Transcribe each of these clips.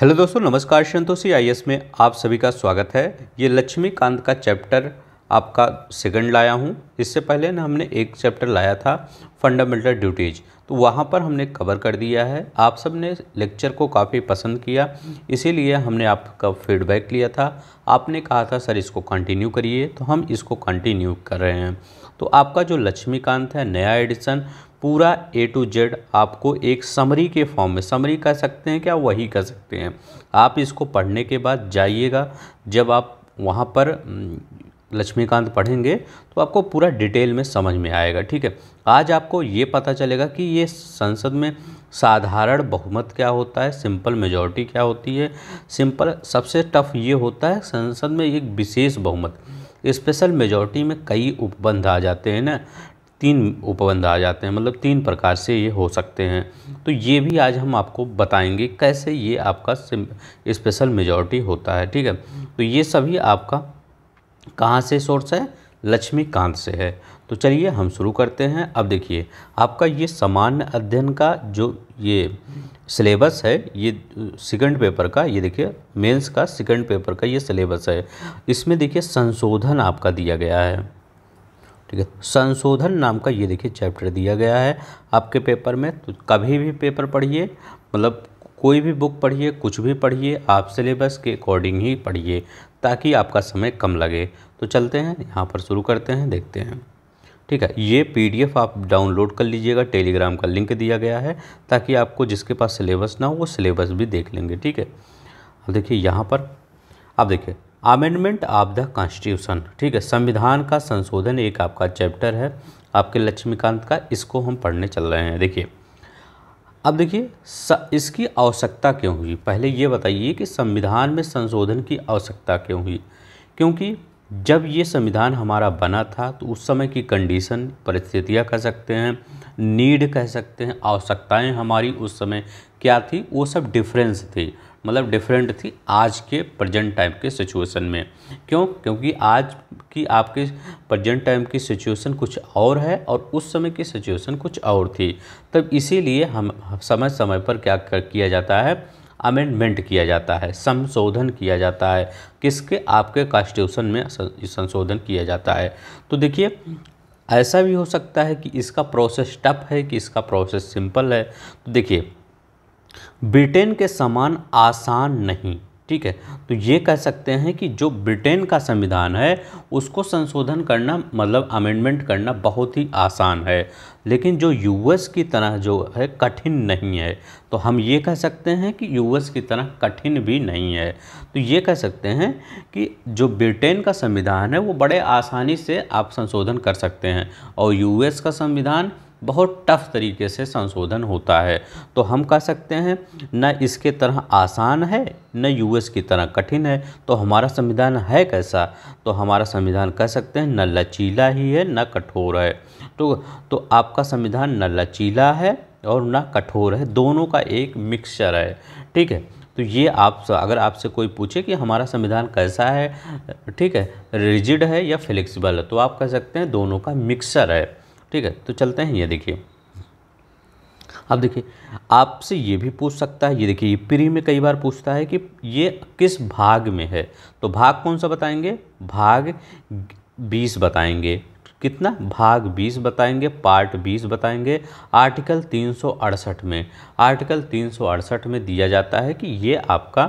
Hello दोस्तों नमस्कार Santoshi S में आप सभी का स्वागत है ये लक्ष्मीकांत का चैप्टर आपका सेकंड लाया हूँ इससे पहले ना हमने एक चैप्टर लाया था फंडामेंटल ड्यूटीज तो वहाँ पर हमने कवर कर दिया है आप सब ने लेक्चर को काफ़ी पसंद किया इसीलिए हमने आपका फीडबैक लिया था आपने कहा था सर इसको कंटिन्यू करिए तो हम इसको कंटिन्यू कर रहे हैं तो आपका जो लक्ष्मीकांत है नया एडिशन पूरा ए टू जेड आपको एक समरी के फॉर्म में समरी कह सकते हैं क्या वही कह सकते हैं आप इसको पढ़ने के बाद जाइएगा जब आप वहाँ पर हम्म, लक्ष्मीकांत पढ़ेंगे तो आपको पूरा डिटेल में समझ में आएगा ठीक है आज आपको ये पता चलेगा कि ये संसद में साधारण बहुमत क्या होता है सिंपल मेजॉरिटी क्या होती है सिंपल सबसे टफ ये होता है संसद में एक विशेष बहुमत स्पेशल मेजॉरिटी में कई उपबंध आ जाते हैं ना तीन उपबंध आ जाते हैं मतलब तीन प्रकार से ये हो सकते हैं तो ये भी आज हम आपको बताएंगे कैसे ये आपका स्पेशल मेजॉरिटी होता है ठीक है तो ये सभी आपका कहाँ से सोर्स है लक्ष्मीकांत से है तो चलिए हम शुरू करते हैं अब देखिए आपका ये सामान्य अध्ययन का जो ये सिलेबस है ये सेकंड पेपर का ये देखिए मेंस का सेकंड पेपर का ये सिलेबस है इसमें देखिए संशोधन आपका दिया गया है ठीक है संशोधन नाम का ये देखिए चैप्टर दिया गया है आपके पेपर में तो कभी भी पेपर पढ़िए मतलब कोई भी बुक पढ़िए कुछ भी पढ़िए आप सिलेबस के अकॉर्डिंग ही पढ़िए ताकि आपका समय कम लगे तो चलते हैं यहाँ पर शुरू करते हैं देखते हैं ठीक है ये पीडीएफ आप डाउनलोड कर लीजिएगा टेलीग्राम का लिंक दिया गया है ताकि आपको जिसके पास सिलेबस ना हो वो सिलेबस भी देख लेंगे ठीक है अब देखिए यहाँ पर आप देखिए अमेंडमेंट ऑफ द कॉन्स्टिट्यूशन ठीक है संविधान का संशोधन एक आपका चैप्टर है आपके लक्ष्मीकांत का इसको हम पढ़ने चल रहे हैं देखिए अब देखिए इसकी आवश्यकता क्यों हुई पहले ये बताइए कि संविधान में संशोधन की आवश्यकता क्यों हुई क्योंकि जब ये संविधान हमारा बना था तो उस समय की कंडीशन परिस्थितियाँ कह सकते हैं नीड कह सकते हैं आवश्यकताएं हमारी उस समय क्या थी वो सब डिफरेंस थी मतलब डिफरेंट थी आज के प्रजेंट टाइम के सिचुएशन में क्यों क्योंकि आज की आपके प्रजेंट टाइम की सिचुएशन कुछ और है और उस समय की सिचुएशन कुछ और थी तब इसीलिए हम समय समय पर क्या कर किया जाता है अमेंडमेंट किया जाता है संशोधन किया जाता है किसके आपके कॉन्स्टिट्यूशन में संशोधन किया जाता है तो देखिए ऐसा भी हो सकता है कि इसका प्रोसेस टफ है कि इसका प्रोसेस सिंपल है तो देखिए ब्रिटेन के समान आसान नहीं ठीक है तो ये कह सकते हैं कि जो ब्रिटेन का संविधान है उसको संशोधन करना मतलब अमेंडमेंट करना बहुत ही आसान है लेकिन जो यूएस की तरह जो है कठिन नहीं है तो हम ये कह सकते हैं कि यूएस की तरह कठिन भी नहीं है तो ये कह सकते हैं कि जो ब्रिटेन का संविधान है वो बड़े आसानी से आप संशोधन कर सकते हैं और यूएस का संविधान बहुत टफ तरीके से संशोधन होता है तो हम कह सकते हैं न इसके तरह आसान है न यूएस की तरह कठिन है तो हमारा संविधान है कैसा तो हमारा संविधान कह सकते हैं न लचीला ही है न कठोर है तो तो आपका संविधान न लचीला है और न कठोर है दोनों का एक मिक्सचर है ठीक है तो ये आप अगर आपसे कोई पूछे कि हमारा संविधान कैसा है ठीक है रिजिड है या फ्लेक्सिबल है तो आप कह सकते हैं दोनों का मिक्सर है ठीक है तो चलते हैं ये देखिए अब देखिए आपसे ये भी पूछ सकता है ये देखिए ये प्री में कई बार पूछता है कि ये किस भाग में है तो भाग कौन सा बताएंगे भाग बीस बताएंगे कितना भाग बीस बताएंगे पार्ट बीस बताएंगे आर्टिकल तीन में आर्टिकल तीन में दिया जाता है कि ये आपका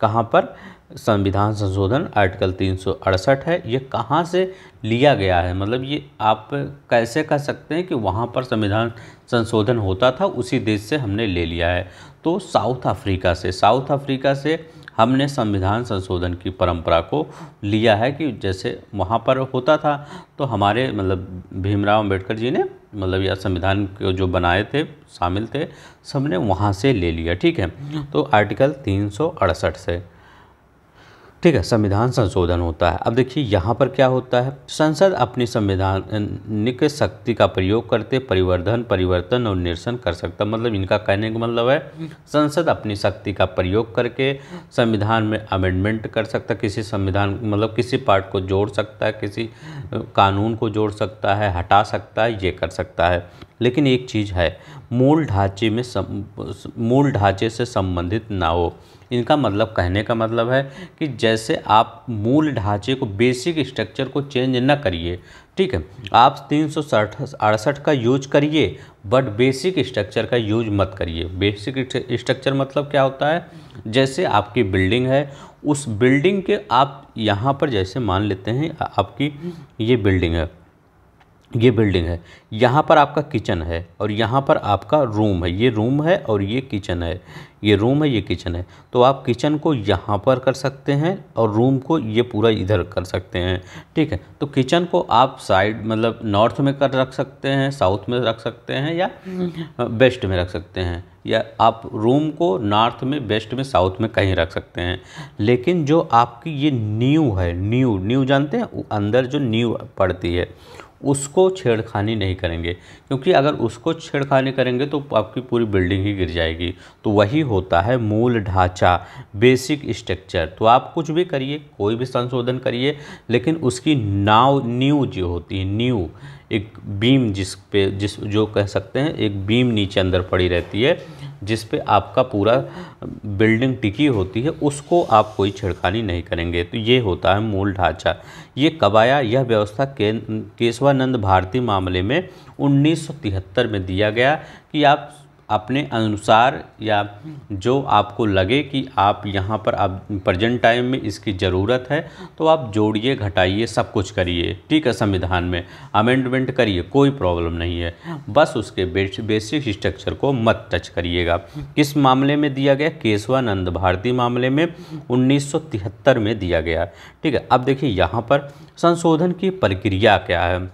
कहाँ पर संविधान संशोधन आर्टिकल 368 है ये कहाँ से लिया गया है मतलब ये आप कैसे कह सकते हैं कि वहाँ पर संविधान संशोधन होता था उसी देश से हमने ले लिया है तो साउथ अफ्रीका से साउथ अफ्रीका से हमने संविधान संशोधन की परंपरा को लिया है कि जैसे वहाँ पर होता था तो हमारे मतलब भीमराव अम्बेडकर जी ने मतलब या संविधान के जो बनाए थे शामिल थे सबने वहाँ से ले लिया ठीक है तो आर्टिकल तीन से ठीक है संविधान संशोधन होता है अब देखिए यहाँ पर क्या होता है संसद अपनी संविधानिक शक्ति का प्रयोग करते परिवर्धन परिवर्तन और निरसन कर सकता मतलब इनका कहने का मतलब है संसद अपनी शक्ति का प्रयोग करके संविधान में अमेंडमेंट कर सकता किसी संविधान मतलब किसी पार्ट को जोड़ सकता है किसी कानून को जोड़ सकता है हटा सकता है ये कर सकता है लेकिन एक चीज़ है मूल ढांचे में मूल ढांचे से संबंधित ना हो इनका मतलब कहने का मतलब है कि जैसे आप मूल ढांचे को बेसिक स्ट्रक्चर को चेंज ना करिए ठीक है आप तीन सौ अड़सठ का यूज करिए बट बेसिक स्ट्रक्चर का यूज मत करिए बेसिक स्ट्रक्चर मतलब क्या होता है जैसे आपकी बिल्डिंग है उस बिल्डिंग के आप यहाँ पर जैसे मान लेते हैं आपकी ये बिल्डिंग है ये बिल्डिंग है यहाँ पर आपका किचन है और यहाँ पर आपका रूम है ये रूम है और ये किचन है ये रूम है ये किचन है तो आप किचन को यहाँ पर कर सकते हैं और रूम को ये पूरा इधर कर सकते हैं ठीक है तो किचन को आप साइड मतलब नॉर्थ में कर रख सकते हैं साउथ में रख सकते हैं या वेस्ट में रख सकते हैं या आप रूम को नॉर्थ में वेस्ट में साउथ में कहीं रख सकते हैं लेकिन जो आपकी ये न्यू है न्यू न्यू जानते हैं अंदर जो न्यू पड़ती है उसको छेड़खानी नहीं करेंगे क्योंकि अगर उसको छेड़खानी करेंगे तो आपकी पूरी बिल्डिंग ही गिर जाएगी तो वही होता है मूल ढांचा बेसिक स्ट्रक्चर तो आप कुछ भी करिए कोई भी संशोधन करिए लेकिन उसकी नाव न्यू जो होती है न्यू एक बीम जिस पे जिस जो कह सकते हैं एक बीम नीचे अंदर पड़ी रहती है जिस पे आपका पूरा बिल्डिंग टिकी होती है उसको आप कोई छिड़कानी नहीं करेंगे तो ये होता है मूल ढांचा ये कबाया यह व्यवस्था केशवानंद भारती मामले में 1973 में दिया गया कि आप अपने अनुसार या जो आपको लगे कि आप यहाँ पर आप प्रजेंट टाइम में इसकी ज़रूरत है तो आप जोड़िए घटाइए सब कुछ करिए ठीक है संविधान में अमेंडमेंट करिए कोई प्रॉब्लम नहीं है बस उसके बेस, बेसिक स्ट्रक्चर को मत टच करिएगा किस मामले में दिया गया केशवानंद भारती मामले में उन्नीस में दिया गया ठीक है अब देखिए यहाँ पर संशोधन की प्रक्रिया क्या है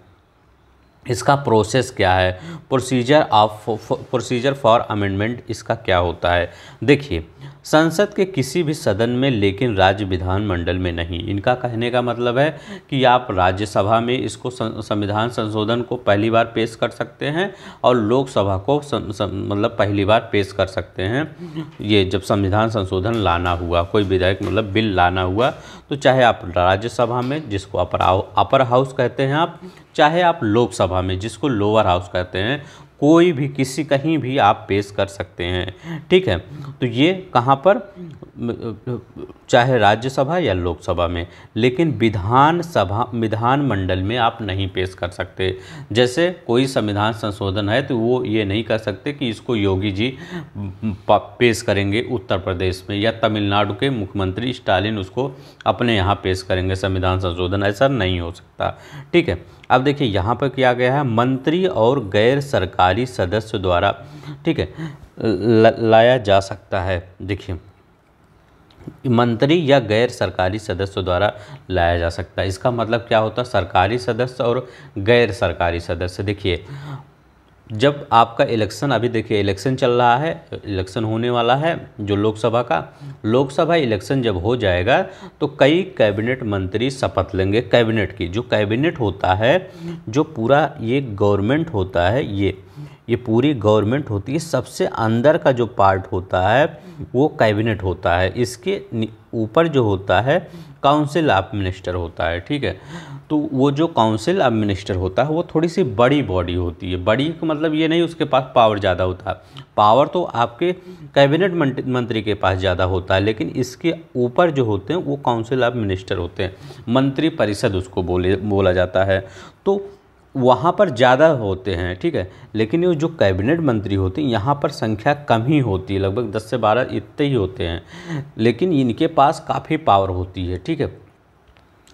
इसका प्रोसेस क्या है procedure of procedure for amendment इसका क्या होता है देखिए संसद के किसी भी सदन में लेकिन राज्य विधानमंडल में नहीं इनका कहने का मतलब है कि आप राज्यसभा में इसको संविधान संशोधन को पहली बार पेश कर सकते हैं और लोकसभा को सं, सं, मतलब पहली बार पेश कर सकते हैं ये जब संविधान संशोधन लाना हुआ कोई विधायक मतलब बिल लाना हुआ तो चाहे आप राज्यसभा में जिसको अपर अपर हाउस कहते हैं आप चाहे आप लोकसभा में जिसको लोअर हाउस कहते हैं कोई भी किसी कहीं भी आप पेश कर सकते हैं ठीक है तो ये कहाँ पर चाहे राज्यसभा या लोकसभा में लेकिन विधानसभा विधान मंडल में आप नहीं पेश कर सकते जैसे कोई संविधान संशोधन है तो वो ये नहीं कर सकते कि इसको योगी जी पेश करेंगे उत्तर प्रदेश में या तमिलनाडु के मुख्यमंत्री स्टालिन उसको अपने यहाँ पेश करेंगे संविधान संशोधन ऐसा नहीं हो सकता ठीक है अब देखिए यहाँ पर किया गया है मंत्री और गैर सरकारी सदस्य द्वारा ठीक है लाया जा सकता है देखिए मंत्री या गैर सरकारी सदस्य द्वारा लाया जा सकता है इसका मतलब क्या होता है सरकारी सदस्य और गैर सरकारी सदस्य देखिए जब आपका इलेक्शन अभी देखिए इलेक्शन चल रहा है इलेक्शन होने वाला है जो लोकसभा का लोकसभा इलेक्शन जब हो जाएगा तो कई कैबिनेट मंत्री शपथ लेंगे कैबिनेट की जो कैबिनेट होता है जो पूरा ये गवर्नमेंट होता है ये ये पूरी गवर्नमेंट होती है सबसे अंदर का जो पार्ट होता है वो कैबिनेट होता है इसके ऊपर जो होता है काउंसिल ऑफ मिनिस्टर होता है ठीक है तो वो जो काउंसिल ऑफ मिनिस्टर होता है वो थोड़ी सी बड़ी बॉडी होती है बड़ी का मतलब ये नहीं उसके पास पावर ज़्यादा होता है पावर तो आपके कैबिनेट मंत्री के पास ज़्यादा होता है लेकिन इसके ऊपर जो होते हैं वो काउंसिल ऑफ मिनिस्टर होते हैं मंत्री परिषद उसको बोले बोला जाता है तो वहाँ पर ज़्यादा होते हैं ठीक है लेकिन ये जो कैबिनेट मंत्री होते हैं यहाँ पर संख्या कम ही होती है लगभग दस से बारह इतने ही होते हैं लेकिन इनके पास काफ़ी पावर होती है ठीक है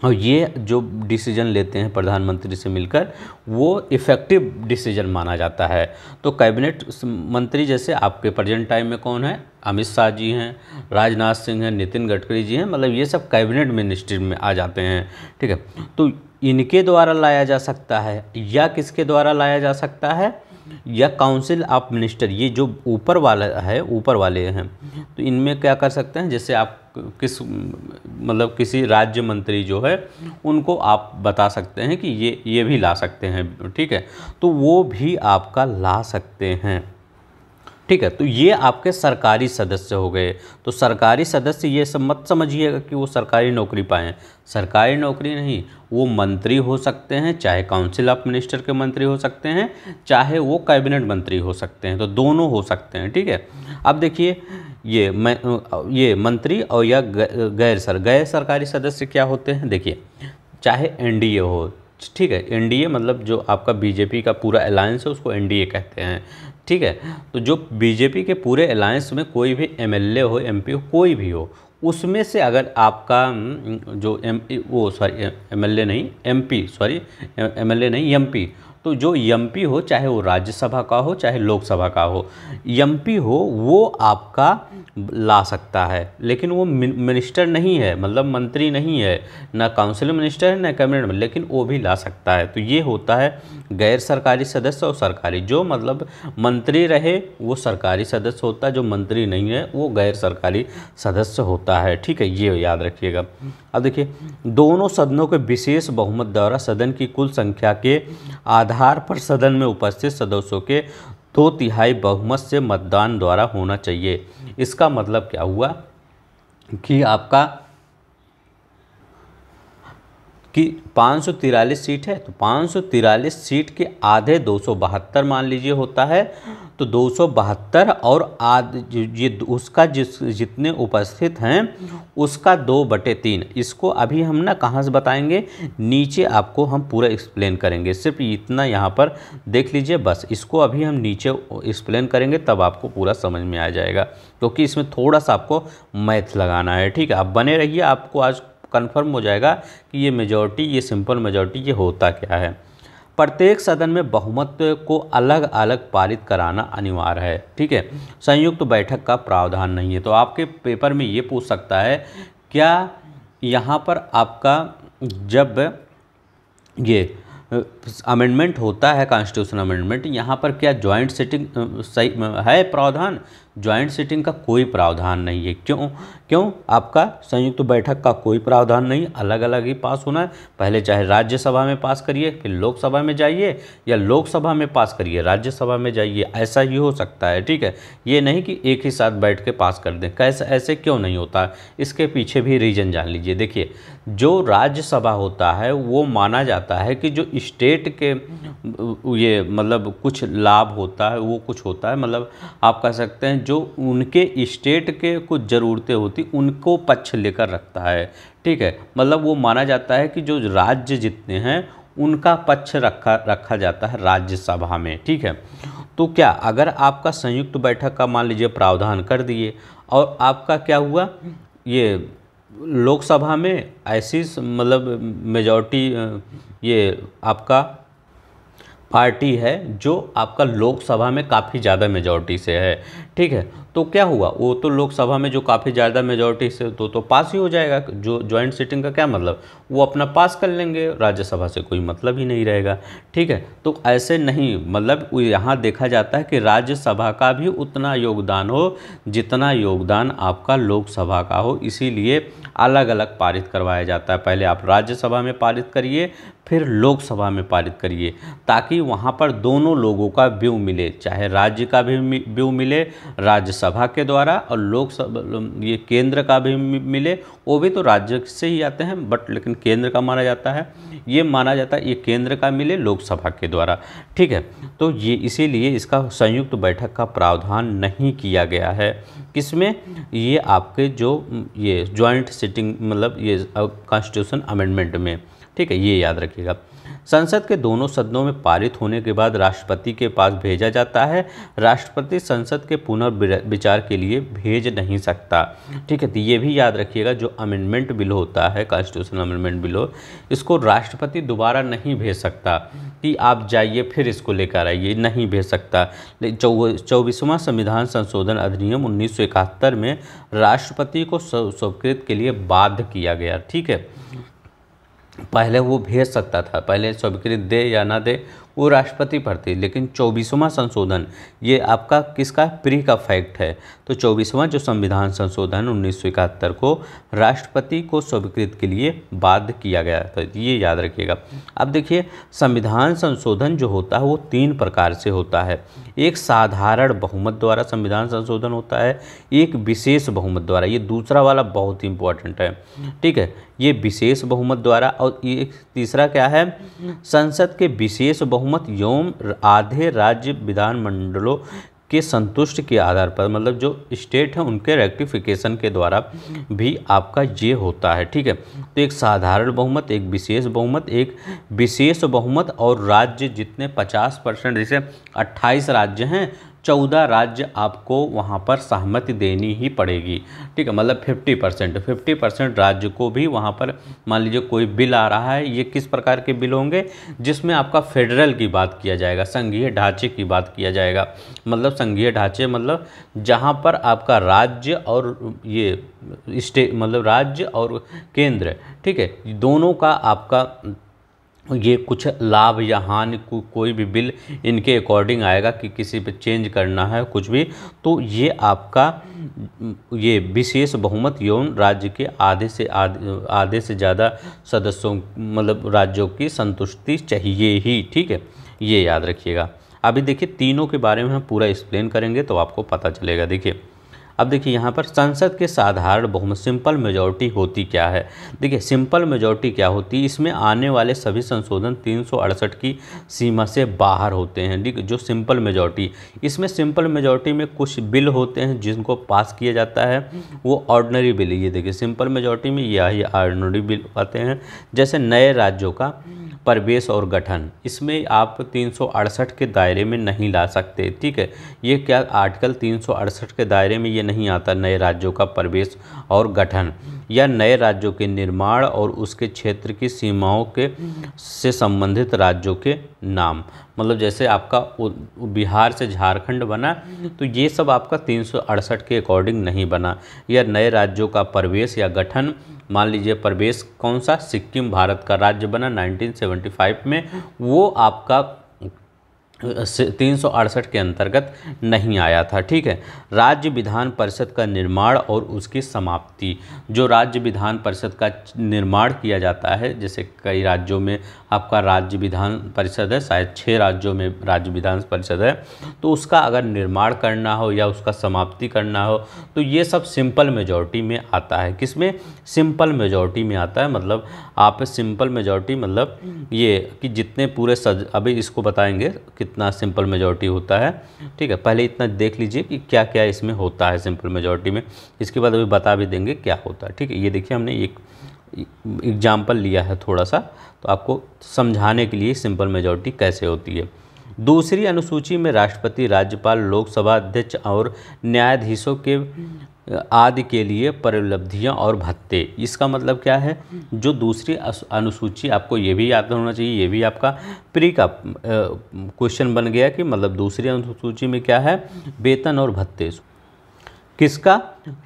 और ये जो डिसीजन लेते हैं प्रधानमंत्री से मिलकर वो इफ़ेक्टिव डिसीजन माना जाता है तो कैबिनेट मंत्री जैसे आपके प्रेजेंट टाइम में कौन है अमित शाह जी हैं राजनाथ सिंह हैं नितिन गडकरी जी हैं मतलब ये सब कैबिनेट मिनिस्ट्री में आ जाते हैं ठीक है तो इनके द्वारा लाया जा सकता है या किसके द्वारा लाया जा सकता है या काउंसिल ऑफ मिनिस्टर ये जो ऊपर वाला है ऊपर वाले हैं तो इनमें क्या कर सकते हैं जैसे आप किस मतलब किसी राज्य मंत्री जो है उनको आप बता सकते हैं कि ये ये भी ला सकते हैं ठीक है तो वो भी आपका ला सकते हैं ठीक है तो ये आपके सरकारी सदस्य हो गए तो सरकारी सदस्य ये सब मत समझिएगा कि वो सरकारी नौकरी पाएँ सरकारी नौकरी नहीं वो मंत्री हो सकते हैं चाहे काउंसिल ऑफ मिनिस्टर के मंत्री हो सकते हैं चाहे वो कैबिनेट मंत्री हो सकते हैं तो दोनों हो सकते हैं ठीक है अब देखिए ये मैं ये मंत्री और या गैर सर गैर सरकारी सदस्य क्या होते हैं देखिए चाहे एनडीए हो ठीक है एनडीए मतलब जो आपका बीजेपी का पूरा अलायंस है उसको एनडीए कहते हैं ठीक है तो जो बीजेपी के पूरे अलायंस में कोई भी एमएलए हो एमपी हो कोई भी हो उसमें से अगर आपका हम्म, जो एम वो सॉरी एमएलए नहीं एमपी सॉरी एमएलए नहीं एमपी तो जो एम हो चाहे वो राज्यसभा का हो चाहे लोकसभा का हो एम हो वो आपका ला सकता है लेकिन वो मिनिस्टर नहीं है मतलब मंत्री नहीं है ना काउंसिल मिनिस्टर है ना कैबिनेट में लेकिन वो भी ला सकता है तो ये होता है गैर सरकारी सदस्य और सरकारी जो मतलब मंत्री रहे वो सरकारी सदस्य होता है जो मंत्री नहीं है वो गैर सरकारी सदस्य होता है ठीक है ये याद रखिएगा अब देखिए दोनों सदनों के विशेष बहुमत द्वारा सदन की कुल संख्या के आधार आधार पर सदन में उपस्थित सदस्यों के दो तिहाई बहुमत से मतदान द्वारा होना चाहिए इसका मतलब क्या हुआ कि आपका कि पाँच सीट है तो पाँच सीट के आधे दो मान लीजिए होता है तो दो और आध ये उसका जिस जितने उपस्थित हैं उसका दो बटे तीन इसको अभी हम ना कहाँ से बताएंगे नीचे आपको हम पूरा एक्सप्लेन करेंगे सिर्फ इतना यहाँ पर देख लीजिए बस इसको अभी हम नीचे एक्सप्लेन करेंगे तब आपको पूरा समझ में आ जाएगा क्योंकि तो इसमें थोड़ा सा आपको मैथ लगाना है ठीक है आप बने रहिए आपको आज कन्फर्म हो जाएगा कि ये मेजोरिटी ये सिंपल मेजॉरिटी ये होता क्या है प्रत्येक सदन में बहुमत को अलग अलग पारित कराना अनिवार्य है ठीक है संयुक्त बैठक का प्रावधान नहीं है तो आपके पेपर में ये पूछ सकता है क्या यहाँ पर आपका जब ये अमेंडमेंट होता है कॉन्स्टिट्यूशन अमेंडमेंट यहाँ पर क्या जॉइंट सिटिंग सही है प्रावधान ज्वाइंट सिटिंग का कोई प्रावधान नहीं है क्यों क्यों आपका संयुक्त बैठक का कोई प्रावधान नहीं अलग अलग ही पास होना है पहले चाहे राज्यसभा में पास करिए फिर लोकसभा में जाइए या लोकसभा में पास करिए राज्यसभा में जाइए ऐसा ही हो सकता है ठीक है ये नहीं कि एक ही साथ बैठ के पास कर दें कैसे ऐसे क्यों नहीं होता इसके पीछे भी रीजन जान लीजिए देखिए जो राज्यसभा होता है वो माना जाता है कि जो स्टेट के ये मतलब कुछ लाभ होता है वो कुछ होता है मतलब आप कह सकते हैं जो उनके इस्टेट के कुछ ज़रूरतें होती उनको पक्ष लेकर रखता है ठीक है मतलब वो माना जाता है कि जो राज्य जितने हैं उनका पक्ष रखा रखा जाता है राज्यसभा में ठीक है तो क्या अगर आपका संयुक्त बैठक का मान लीजिए प्रावधान कर दिए और आपका क्या हुआ ये लोकसभा में ऐसी मतलब मेजॉरिटी ये आपका पार्टी है जो आपका लोकसभा में काफ़ी ज़्यादा मेजोरिटी से है ठीक है तो क्या हुआ वो तो लोकसभा में जो काफ़ी ज़्यादा मेजॉरिटी से तो तो पास ही हो जाएगा जो जॉइंट सीटिंग का क्या मतलब वो अपना पास कर लेंगे राज्यसभा से कोई मतलब ही नहीं रहेगा ठीक है तो ऐसे नहीं मतलब यहाँ देखा जाता है कि राज्यसभा का भी उतना योगदान हो जितना योगदान आपका लोकसभा का हो इसीलिए अलग अलग पारित करवाया जाता है पहले आप राज्यसभा में पारित करिए फिर लोकसभा में पारित करिए ताकि वहाँ पर दोनों लोगों का व्यू मिले चाहे राज्य का भी व्यू मिले राज्यसभा के द्वारा और लोकसभा ये केंद्र का भी मिले वो भी तो राज्य से ही आते हैं बट लेकिन केंद्र का माना जाता है ये माना जाता है ये केंद्र का मिले लोकसभा के द्वारा ठीक है तो ये इसीलिए इसका संयुक्त बैठक का प्रावधान नहीं किया गया है किसमें ये आपके जो ये ज्वाइंट सिटिंग मतलब ये कॉन्स्टिट्यूशन अमेंडमेंट में ठीक है ये याद रखिएगा संसद के दोनों सदनों में पारित होने के बाद राष्ट्रपति के पास भेजा जाता है राष्ट्रपति संसद के पुनर्विचार के लिए भेज नहीं सकता ठीक है तो ये भी याद रखिएगा जो अमेंडमेंट बिल होता है कॉन्स्टिट्यूशन अमेंडमेंट बिल हो इसको राष्ट्रपति दोबारा नहीं भेज सकता कि आप जाइए फिर इसको लेकर आइए नहीं भेज सकता चौबीसवां संविधान संशोधन अधिनियम उन्नीस में राष्ट्रपति को स्वीकृत के लिए बाध्य किया गया ठीक है पहले वो भेज सकता था पहले स्वीकृत दे या ना दे वो राष्ट्रपति पर थी लेकिन चौबीसवां संशोधन ये आपका किसका प्री का फैक्ट है तो चौबीसवां जो संविधान संशोधन उन्नीस को राष्ट्रपति को स्वीकृत के लिए बाध्य किया गया था ये याद रखिएगा अब देखिए संविधान संशोधन जो होता है वो तीन प्रकार से होता है एक साधारण बहुमत द्वारा संविधान संशोधन होता है एक विशेष बहुमत द्वारा ये दूसरा वाला बहुत ही इंपॉर्टेंट है ठीक है ये विशेष बहुमत द्वारा और ये तीसरा क्या है संसद के विशेष बहुमत बहुमत यौम आधे राज्य विधानमंडलों के संतुष्ट के आधार पर मतलब जो स्टेट है उनके रेक्टिफिकेशन के द्वारा भी आपका ये होता है ठीक है तो एक साधारण बहुमत एक विशेष बहुमत एक विशेष बहुमत और राज्य जितने 50 परसेंट जैसे 28 राज्य हैं चौदह राज्य आपको वहाँ पर सहमति देनी ही पड़ेगी ठीक है मतलब फिफ्टी परसेंट फिफ्टी परसेंट राज्य को भी वहाँ पर मान लीजिए कोई बिल आ रहा है ये किस प्रकार के बिल होंगे जिसमें आपका फेडरल की बात किया जाएगा संघीय ढांचे की बात किया जाएगा मतलब संघीय ढांचे मतलब जहाँ पर आपका राज्य और ये स्टे मतलब राज्य और केंद्र ठीक है दोनों का आपका ये कुछ लाभ या हानि को, कोई भी बिल इनके अकॉर्डिंग आएगा कि किसी पे चेंज करना है कुछ भी तो ये आपका ये विशेष बहुमत यौन राज्य के आधे से आधे आधे से ज़्यादा सदस्यों मतलब राज्यों की संतुष्टि चाहिए ही ठीक है ये याद रखिएगा अभी देखिए तीनों के बारे में हम पूरा एक्सप्लेन करेंगे तो आपको पता चलेगा देखिए अब देखिए यहाँ पर संसद के साधारण बहुमत सिंपल मेजोरिटी होती क्या है देखिए सिंपल मेजोरिटी क्या होती है इसमें आने वाले सभी संशोधन तीन की सीमा से बाहर होते हैं ठीक जो सिंपल मेजोरिटी इसमें सिंपल मेजोरिटी में कुछ बिल होते हैं जिनको पास किया जाता है वो ऑर्डनरी बिल ये देखिए सिंपल मेजोरिटी में यह ऑर्डनरी बिल आते हैं जैसे नए राज्यों का प्रवेश और गठन इसमें आप तीन के दायरे में नहीं ला सकते ठीक है ये क्या आर्टिकल तीन के दायरे में ये नहीं आता नए राज्यों का प्रवेश और गठन या नए राज्यों के निर्माण और उसके क्षेत्र की सीमाओं के से संबंधित राज्यों के नाम मतलब जैसे आपका बिहार से झारखंड बना तो ये सब आपका तीन के अकॉर्डिंग नहीं बना या नए राज्यों का प्रवेश या गठन मान लीजिए प्रवेश कौन सा सिक्किम भारत का राज्य बना 1975 में वो आपका तीन के अंतर्गत नहीं आया था ठीक है राज्य विधान परिषद का निर्माण और उसकी समाप्ति जो राज्य विधान परिषद का निर्माण किया जाता है जैसे कई राज्यों में आपका राज्य विधान परिषद है शायद छः राज्यों में राज्य विधान परिषद है तो उसका अगर निर्माण करना हो या उसका समाप्ति करना हो तो ये सब सिंपल मेजॉरिटी में आता है किसमें सिंपल मेजोरिटी में आता है मतलब आप सिंपल मेजोरिटी मतलब ये कि जितने पूरे सज अभी इसको बताएंगे कि इतना सिंपल मेजॉरिटी होता है ठीक है पहले इतना देख लीजिए कि क्या क्या इसमें होता है सिंपल मेजॉरिटी में इसके बाद अभी बता भी देंगे क्या होता है ठीक है ये देखिए हमने एक एग्जाम्पल लिया है थोड़ा सा तो आपको समझाने के लिए सिंपल मेजॉरिटी कैसे होती है दूसरी अनुसूची में राष्ट्रपति राज्यपाल लोकसभा अध्यक्ष और न्यायाधीशों के आदि के लिए परिलब्धियाँ और भत्ते इसका मतलब क्या है जो दूसरी अनुसूची आपको ये भी याद होना चाहिए ये भी आपका प्री का क्वेश्चन बन गया कि मतलब दूसरी अनुसूची में क्या है वेतन और भत्ते किसका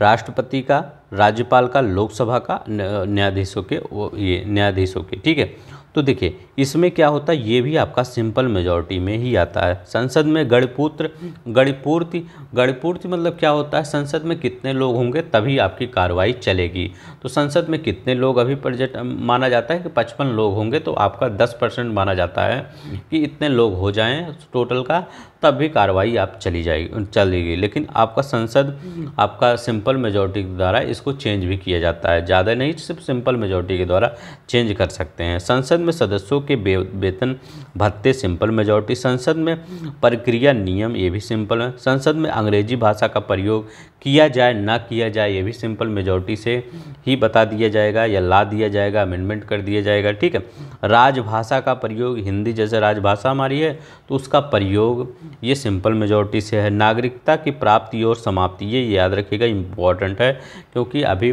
राष्ट्रपति का राज्यपाल का लोकसभा का न्यायाधीशों के वो ये न्यायाधीशों के ठीक है तो देखिए इसमें क्या होता है ये भी आपका सिंपल मेजॉरिटी में ही आता है संसद में गणपुत्र गणपूर्ति गणपूर्ति मतलब क्या होता है संसद में कितने लोग होंगे तभी आपकी कार्रवाई चलेगी तो संसद में कितने लोग अभी प्रजट माना जाता है कि पचपन लोग होंगे तो आपका दस परसेंट माना जाता है कि इतने लोग हो जाएँ टोटल का तब भी कार्रवाई आप चली जाएगी चलेगी लेकिन आपका संसद हम्म। आपका सिंपल मेजोरिटी के द्वारा इसको चेंज भी किया जाता है ज़्यादा नहीं सिर्फ सिंपल मेजोरिटी के द्वारा चेंज कर सकते हैं संसद में सदस्यों के वेतन भत्ते सिंपल मेजोरिटी संसद में हम्म। प्रक्रिया नियम ये भी सिंपल है संसद में अंग्रेजी भाषा का प्रयोग किया जाए ना किया जाए ये भी सिंपल मेजोरिटी से ही बता दिया जाएगा या ला दिया जाएगा अमेंडमेंट कर दिया जाएगा ठीक है राजभाषा का प्रयोग हिंदी जैसे राजभाषा हमारी है तो उसका प्रयोग ये सिंपल मेजोरिटी से है नागरिकता की प्राप्ति और समाप्ति ये याद रखिएगा इम्पॉर्टेंट है क्योंकि अभी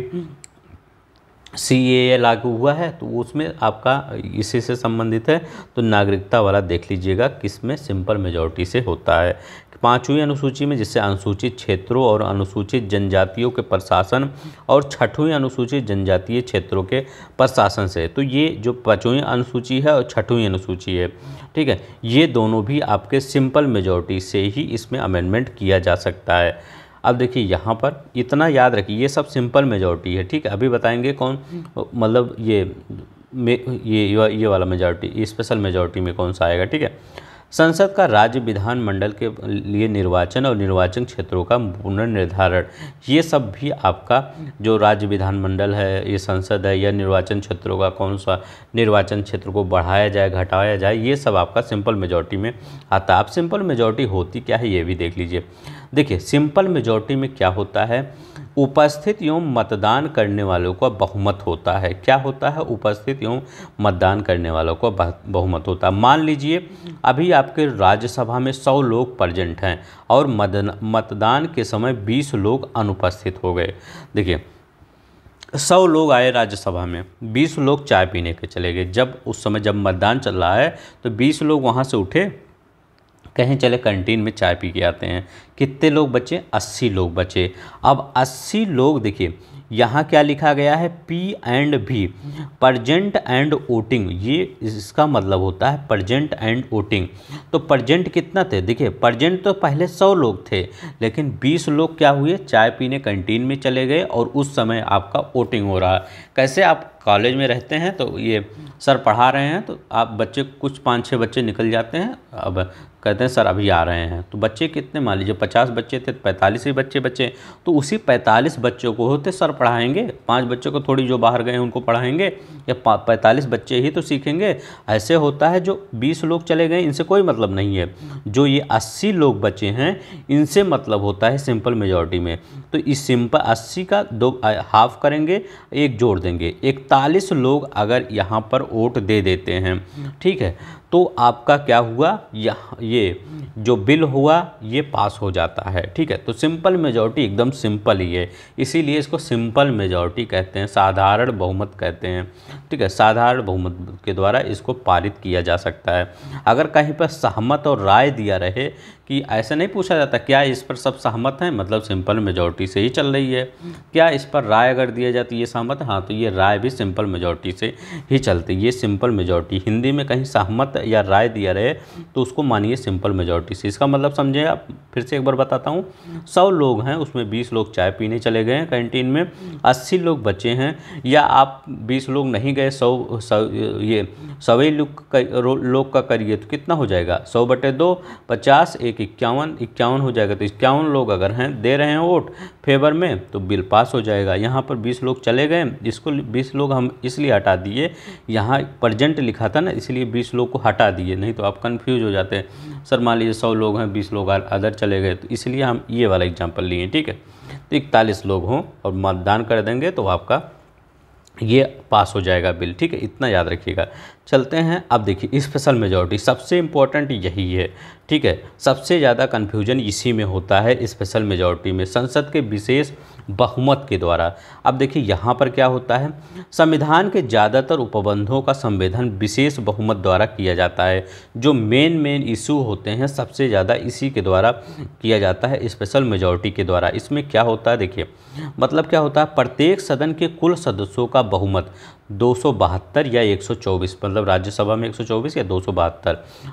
सी ए लागू हुआ है तो उसमें आपका इसी से संबंधित है तो नागरिकता वाला देख लीजिएगा किस में सिंपल मेजॉरिटी से होता है पाँचवीं अनुसूची में जिससे अनुसूचित क्षेत्रों और अनुसूचित जनजातियों के प्रशासन और छठवीं अनुसूचित जनजातीय क्षेत्रों के प्रशासन से तो ये जो पाँचवीं अनुसूची है और छठवीं अनुसूची है ठीक है ये दोनों भी आपके सिंपल मेजॉरिटी से ही इसमें अमेंडमेंट किया जा सकता है अब देखिए यहाँ पर इतना याद रखिए ये सब सिंपल मेजॉरिटी है ठीक है अभी बताएंगे कौन मतलब ये ये ये वाला मेजॉरिटी स्पेशल मेजॉरिटी में कौन सा आएगा ठीक है संसद का राज्य विधानमंडल के लिए निर्वाचन और निर्वाचन क्षेत्रों का पुनर्निर्धारण ये सब भी आपका जो राज्य विधानमंडल है ये संसद है या निर्वाचन क्षेत्रों का कौन सा निर्वाचन क्षेत्र को बढ़ाया जाए घटाया जाए ये सब आपका सिंपल मेजॉरिटी में आता है आप सिंपल मेजॉरिटी होती क्या है ये भी देख लीजिए देखिए सिंपल मेजोरिटी में क्या होता है उपस्थित एवं मतदान करने वालों का बहुमत होता है क्या होता है उपस्थित एवं मतदान करने वालों का बहुमत होता है मान लीजिए अभी आपके राज्यसभा में सौ लोग प्रजेंट हैं और मतदान के समय बीस लोग अनुपस्थित हो गए देखिए सौ लोग आए राज्यसभा में बीस लोग चाय पीने के चले गए जब उस समय जब मतदान चल रहा है तो बीस लोग वहाँ से उठे कहें चले कैंटीन में चाय पी के आते हैं कितने लोग बचे अस्सी लोग बचे अब अस्सी लोग देखिए यहाँ क्या लिखा गया है P and V present and voting ये इसका मतलब होता है प्रजेंट एंड वोटिंग तो प्रजेंट कितना थे देखिए प्रजेंट तो पहले सौ लोग थे लेकिन बीस लोग क्या हुए चाय पीने कैंटीन में चले गए और उस समय आपका वोटिंग हो रहा है कैसे आप कॉलेज में रहते हैं तो ये सर पढ़ा रहे हैं तो आप बच्चे कुछ पाँच छः बच्चे निकल जाते हैं अब कहते हैं सर अभी आ रहे हैं तो बच्चे कितने मान लीजिए पचास बच्चे थे तो पैंतालीस ही बच्चे बच्चे तो उसी पैंतालीस बच्चों को होते सर पढ़ाएंगे पांच बच्चों को थोड़ी जो बाहर गए उनको पढ़ाएंगे या पैंतालीस बच्चे ही तो सीखेंगे ऐसे होता है जो बीस लोग चले गए इनसे कोई मतलब नहीं है जो ये अस्सी लोग बचे हैं इनसे मतलब होता है सिंपल मेजोरिटी में तो इस सिंपल अस्सी का दो हाफ करेंगे एक जोड़ देंगे इकतालीस लोग अगर यहाँ पर वोट दे देते हैं ठीक है तो आपका क्या हुआ यह ये जो बिल हुआ ये पास हो जाता है ठीक है तो सिंपल मेजॉरिटी एकदम सिंपल ही है इसीलिए इसको सिंपल मेजॉरिटी कहते हैं साधारण बहुमत कहते हैं ठीक है साधारण बहुमत के द्वारा इसको पारित किया जा सकता है अगर कहीं पर सहमत और राय दिया रहे कि ऐसे नहीं पूछा जाता क्या इस पर सब सहमत हैं मतलब सिंपल मेजोरिटी से ही चल रही है क्या इस पर राय अगर दिया जाए तो ये सहमत हाँ तो ये राय भी सिंपल मेजोरिटी से ही चलती ये सिंपल मेजोरिटी हिंदी में कहीं सहमत या राय दिया रहे तो उसको मानिए सिंपल मेजोरिटी से इसका मतलब समझें आप फिर से एक बार बताता हूँ सौ लोग हैं उसमें बीस लोग चाय पीने चले गए हैं कैंटीन में अस्सी लोग बचे हैं या आप बीस लोग नहीं गए सौ ये सवे लोग का करिए तो कितना हो जाएगा सौ बटे दो पचास एक एक इक्यावन इक्यावन हो जाएगा तो इक्यावन लोग अगर हैं दे रहे हैं वोट फेवर में तो बिल पास हो जाएगा यहाँ पर बीस लोग चले गए इसको बीस लोग हम इसलिए हटा दिए यहाँ प्रजेंट लिखा था ना इसलिए बीस लोग को हटा दिए नहीं तो आप कन्फ्यूज हो जाते हैं सर मान लीजिए सौ लोग हैं बीस लोग अदर चले गए तो इसलिए हम ये वाला एग्जाम्पल लिए ठीक है तो इकतालीस लोग हों और मतदान कर देंगे तो आपका ये पास हो जाएगा बिल ठीक है इतना याद रखिएगा चलते हैं अब देखिए स्पेशल मेजॉरिटी सबसे इम्पोर्टेंट यही है ठीक है सबसे ज़्यादा कन्फ्यूजन इसी में होता है स्पेशल मेजॉरिटी में संसद के विशेष बहुमत के द्वारा अब देखिए यहाँ पर क्या होता है संविधान के ज़्यादातर उपबंधों का संवेदन विशेष बहुमत द्वारा किया जाता है जो मेन मेन इशू होते हैं सबसे ज़्यादा इसी के द्वारा किया जाता है स्पेशल मेजॉरिटी के द्वारा इसमें क्या होता है देखिए मतलब क्या होता है प्रत्येक सदन के कुल सदस्यों का बहुमत दो या एक मतलब मतलब राज्यसभा में 124 या दो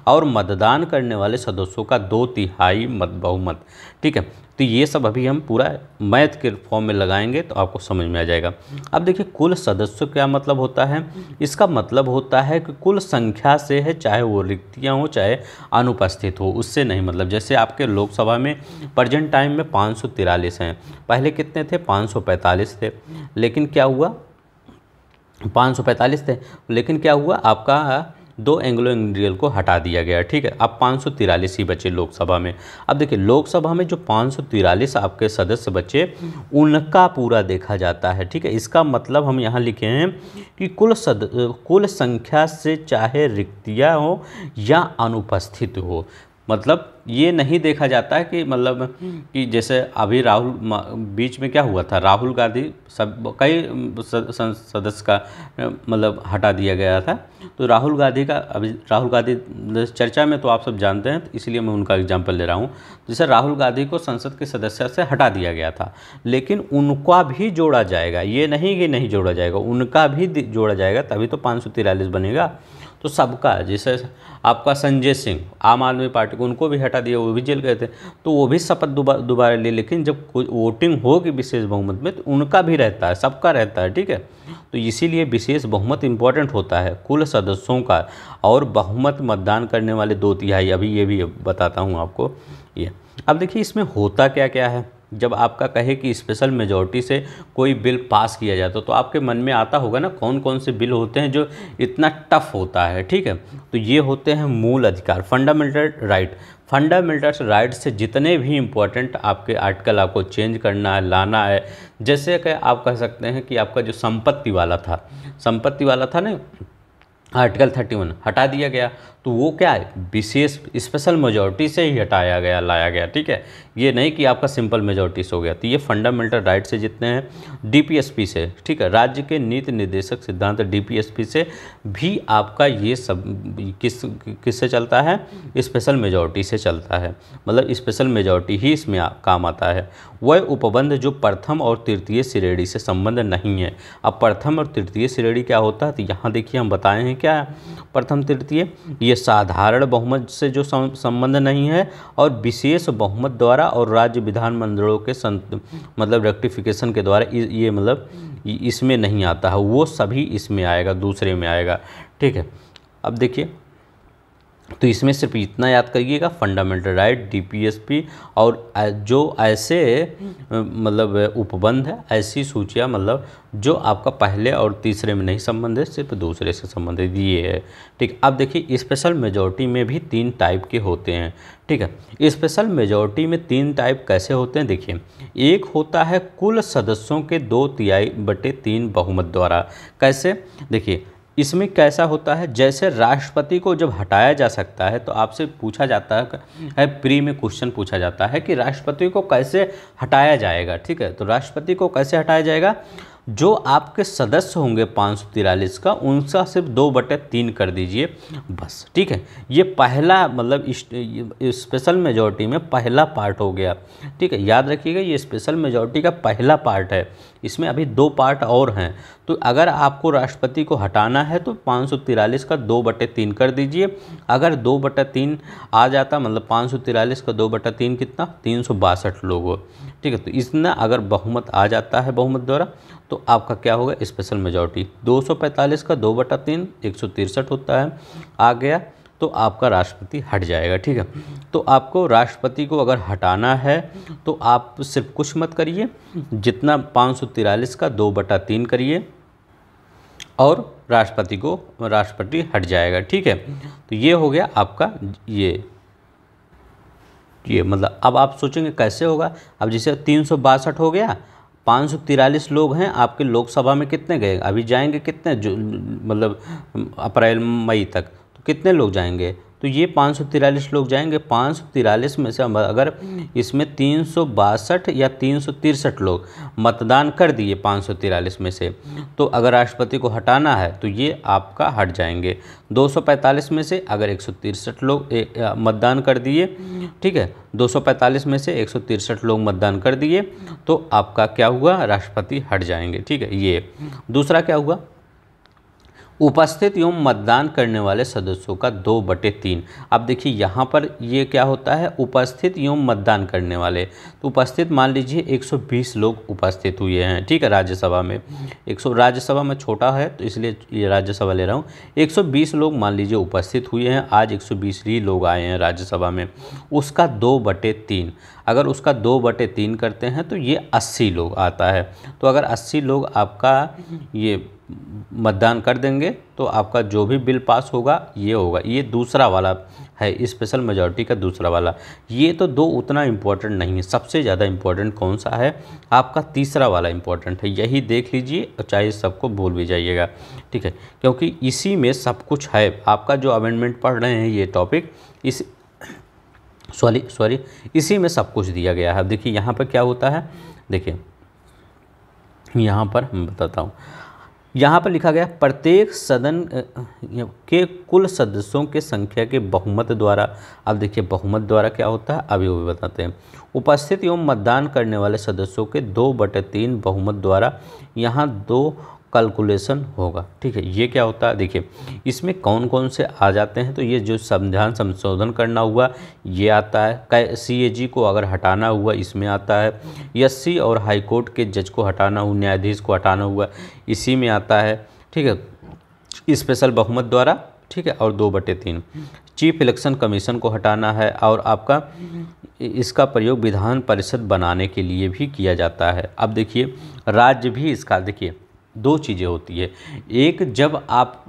और मतदान करने वाले सदस्यों का दो तिहाई मत बहुमत ठीक है तो ये सब अभी हम पूरा मैथ के फॉर्म में लगाएंगे तो आपको समझ में आ जाएगा अब देखिए कुल सदस्य क्या मतलब होता है इसका मतलब होता है कि कुल संख्या से है चाहे वो रिक्तियाँ हो चाहे अनुपस्थित हो उससे नहीं मतलब जैसे आपके लोकसभा में प्रजेंट टाइम में पाँच हैं पहले कितने थे पाँच थे लेकिन क्या हुआ पाँच सौ पैंतालीस थे लेकिन क्या हुआ आपका दो एंग्लो इंडियल को हटा दिया गया ठीक है अब पाँच सौ तिरालीस ही बचे लोकसभा में अब देखिए लोकसभा में जो पाँच सौ तिरालीस आपके सदस्य बचे उनका पूरा देखा जाता है ठीक है इसका मतलब हम यहाँ लिखे हैं कि कुल सद कुल संख्या से चाहे रिक्तियाँ हो या अनुपस्थित हो मतलब ये नहीं देखा जाता है कि मतलब हम्म। कि जैसे अभी राहुल बीच में क्या हुआ था राहुल गांधी सब कई सदस्य का मतलब हटा दिया गया था तो राहुल गांधी का अभी राहुल गांधी चर्चा में तो आप सब जानते हैं तो इसलिए मैं उनका एग्जांपल ले रहा हूँ जैसे राहुल गांधी को संसद के सदस्य से हटा दिया गया था लेकिन उनका भी जोड़ा जाएगा ये नहीं कि नहीं जोड़ा जाएगा उनका भी जोड़ा जाएगा तभी तो पाँच बनेगा तो सबका जैसे आपका संजय सिंह आम आदमी पार्टी को उनको भी हटा दिया वो भी जेल गए थे तो वो भी शपथ दोबारा ले लेकिन जब वोटिंग होगी विशेष बहुमत में तो उनका भी रहता है सबका रहता है ठीक है तो इसीलिए विशेष बहुमत इम्पोर्टेंट होता है कुल सदस्यों का और बहुमत मतदान करने वाले दो तिहाई अभी ये भी बताता हूँ आपको ये अब देखिए इसमें होता क्या क्या है जब आपका कहे कि स्पेशल मेजोरिटी से कोई बिल पास किया जाता तो, तो आपके मन में आता होगा ना कौन कौन से बिल होते हैं जो इतना टफ होता है ठीक है तो ये होते हैं मूल अधिकार फंडामेंटल राइट फंडामेंटल्स राइट से जितने भी इम्पोर्टेंट आपके आर्टिकल आपको चेंज करना है लाना है जैसे कि आप कह सकते हैं कि आपका जो संपत्ति वाला था संपत्ति वाला था ना आर्टिकल थर्टी वन हटा दिया गया तो वो क्या है विशेष स्पेशल मेजोरिटी से ही हटाया गया लाया गया ठीक है ये नहीं कि आपका सिंपल मेजोरिटी से हो गया तो ये फंडामेंटल राइट से जितने हैं डीपीएसपी से ठीक है राज्य के नीति निर्देशक सिद्धांत डीपीएसपी से भी आपका ये सब किस किस से चलता है स्पेशल मेजोरिटी से चलता है मतलब स्पेशल मेजोरिटी ही इसमें काम आता है वह उपबंध जो प्रथम और तृतीय श्रेणी से संबंध नहीं है अब प्रथम और तृतीय श्रेणी क्या होता है तो यहाँ देखिए हम बताए हैं क्या प्रथम तृतीय ये साधारण बहुमत से जो संबंध नहीं है और विशेष बहुमत द्वारा द्वारा और राज्य विधानमंडलों के संत मतलब रेक्टिफिकेशन के द्वारा ये मतलब इसमें नहीं आता है वो सभी इसमें आएगा दूसरे में आएगा ठीक है अब देखिए तो इसमें सिर्फ इतना याद करिएगा फंडामेंटल राइट डीपीएसपी और जो ऐसे मतलब उपबंध है ऐसी सूचियाँ मतलब जो आपका पहले और तीसरे में नहीं संबंध है सिर्फ दूसरे से संबंधित ये है ठीक अब देखिए स्पेशल मेजोरिटी में भी तीन टाइप के होते हैं ठीक है स्पेशल मेजोरिटी में तीन टाइप कैसे होते हैं देखिए एक होता है कुल सदस्यों के दो तिहाई बटे तीन बहुमत द्वारा कैसे देखिए इसमें कैसा होता है जैसे राष्ट्रपति को जब हटाया जा सकता है तो आपसे पूछा जाता है प्री में क्वेश्चन पूछा जाता है कि राष्ट्रपति को कैसे हटाया जाएगा ठीक है तो राष्ट्रपति को कैसे हटाया जाएगा जो आपके सदस्य होंगे पाँच सौ तिरालीस का उनका सिर्फ दो बटे तीन कर दीजिए बस ठीक है ये पहला मतलब स्पेशल मेजॉरिटी में पहला पार्ट हो गया ठीक है याद रखिएगा ये स्पेशल मेजॉरिटी का पहला पार्ट है इसमें अभी दो पार्ट और हैं तो अगर आपको राष्ट्रपति को हटाना है तो पाँच सौ तिरालीस का दो बटे तीन कर दीजिए अगर दो बटे तीन आ जाता मतलब पाँच सौ तिरालीस का दो बटे तीन कितना तीन सौ बासठ लोग ठीक है तो इतना अगर बहुमत आ जाता है बहुमत द्वारा तो आपका क्या होगा स्पेशल मेजोरिटी 245 का दो बटा तीन एक होता है आ गया तो आपका राष्ट्रपति हट जाएगा ठीक है तो आपको राष्ट्रपति को अगर हटाना है तो आप सिर्फ कुछ मत करिए जितना पाँच का दो बटा तीन करिए और राष्ट्रपति को राष्ट्रपति हट जाएगा ठीक है तो ये हो गया आपका ये ये मतलब अब आप सोचेंगे कैसे होगा अब जैसे तीन हो गया पाँच सौ तिरालीस लोग हैं आपके लोकसभा में कितने गए अभी जाएंगे कितने जो मतलब अप्रैल मई तक तो कितने लोग जाएंगे तो ये पाँच सौ तिरालीस लोग जाएंगे पाँच सौ तिरालीस में से अगर इसमें तीन सौ बासठ या तीन सौ तिरसठ लोग मतदान कर दिए पाँच सौ तिरालीस में से तो अगर राष्ट्रपति को हटाना है तो ये आपका हट जाएंगे दो सौ पैंतालीस में से अगर एक सौ तिरसठ लोग मतदान कर दिए ठीक है दो सौ पैंतालीस में से एक सौ तिरसठ लोग मतदान कर दिए तो आपका क्या हुआ राष्ट्रपति हट जाएंगे ठीक है ये दूसरा क्या हुआ उपस्थित एवं मतदान करने वाले सदस्यों का दो बटे तीन अब देखिए यहाँ पर ये क्या होता है उपस्थित एवं मतदान करने वाले तो उपस्थित मान लीजिए 120 लोग उपस्थित हुए हैं ठीक है राज्यसभा में 100 राज्यसभा में छोटा है तो इसलिए ये राज्यसभा ले रहा हूँ 120 लोग मान लीजिए उपस्थित हुए हैं आज एक ही लोग आए हैं राज्यसभा में उसका दो बटे तीन अगर उसका दो बटे तीन करते हैं तो ये अस्सी लोग आता है तो अगर अस्सी लोग आपका ये मतदान कर देंगे तो आपका जो भी बिल पास होगा ये होगा ये दूसरा वाला है स्पेशल मेजॉरिटी का दूसरा वाला ये तो दो उतना इम्पोर्टेंट नहीं है सबसे ज़्यादा इम्पोर्टेंट कौन सा है आपका तीसरा वाला इम्पोर्टेंट है यही देख लीजिए चाहे सबको भूल भी जाइएगा ठीक है क्योंकि इसी में सब कुछ है आपका जो अमेंडमेंट पढ़ रहे हैं ये टॉपिक इस सॉरी सॉरी इसी में सब कुछ दिया गया है देखिए यहाँ पर क्या होता है देखिए यहाँ पर बताता हूँ यहाँ पर लिखा गया प्रत्येक सदन के कुल सदस्यों के संख्या के बहुमत द्वारा अब देखिए बहुमत द्वारा क्या होता है अभी वो भी बताते हैं उपस्थित एवं मतदान करने वाले सदस्यों के दो बटे तीन बहुमत द्वारा यहाँ दो कैलकुलेशन होगा ठीक है ये क्या होता है देखिए इसमें कौन कौन से आ जाते हैं तो ये जो संविधान संशोधन करना हुआ ये आता है सी ए जी को अगर हटाना हुआ इसमें आता है एस सी और हाईकोर्ट के जज को हटाना हुआ न्यायाधीश को हटाना हुआ इसी में आता है ठीक है स्पेशल बहुमत द्वारा ठीक है और दो बटे तीन चीफ इलेक्शन कमीशन को हटाना है और आपका इसका प्रयोग विधान परिषद बनाने के लिए भी किया जाता है अब देखिए राज्य भी इसका देखिए दो चीज़ें होती है एक जब आप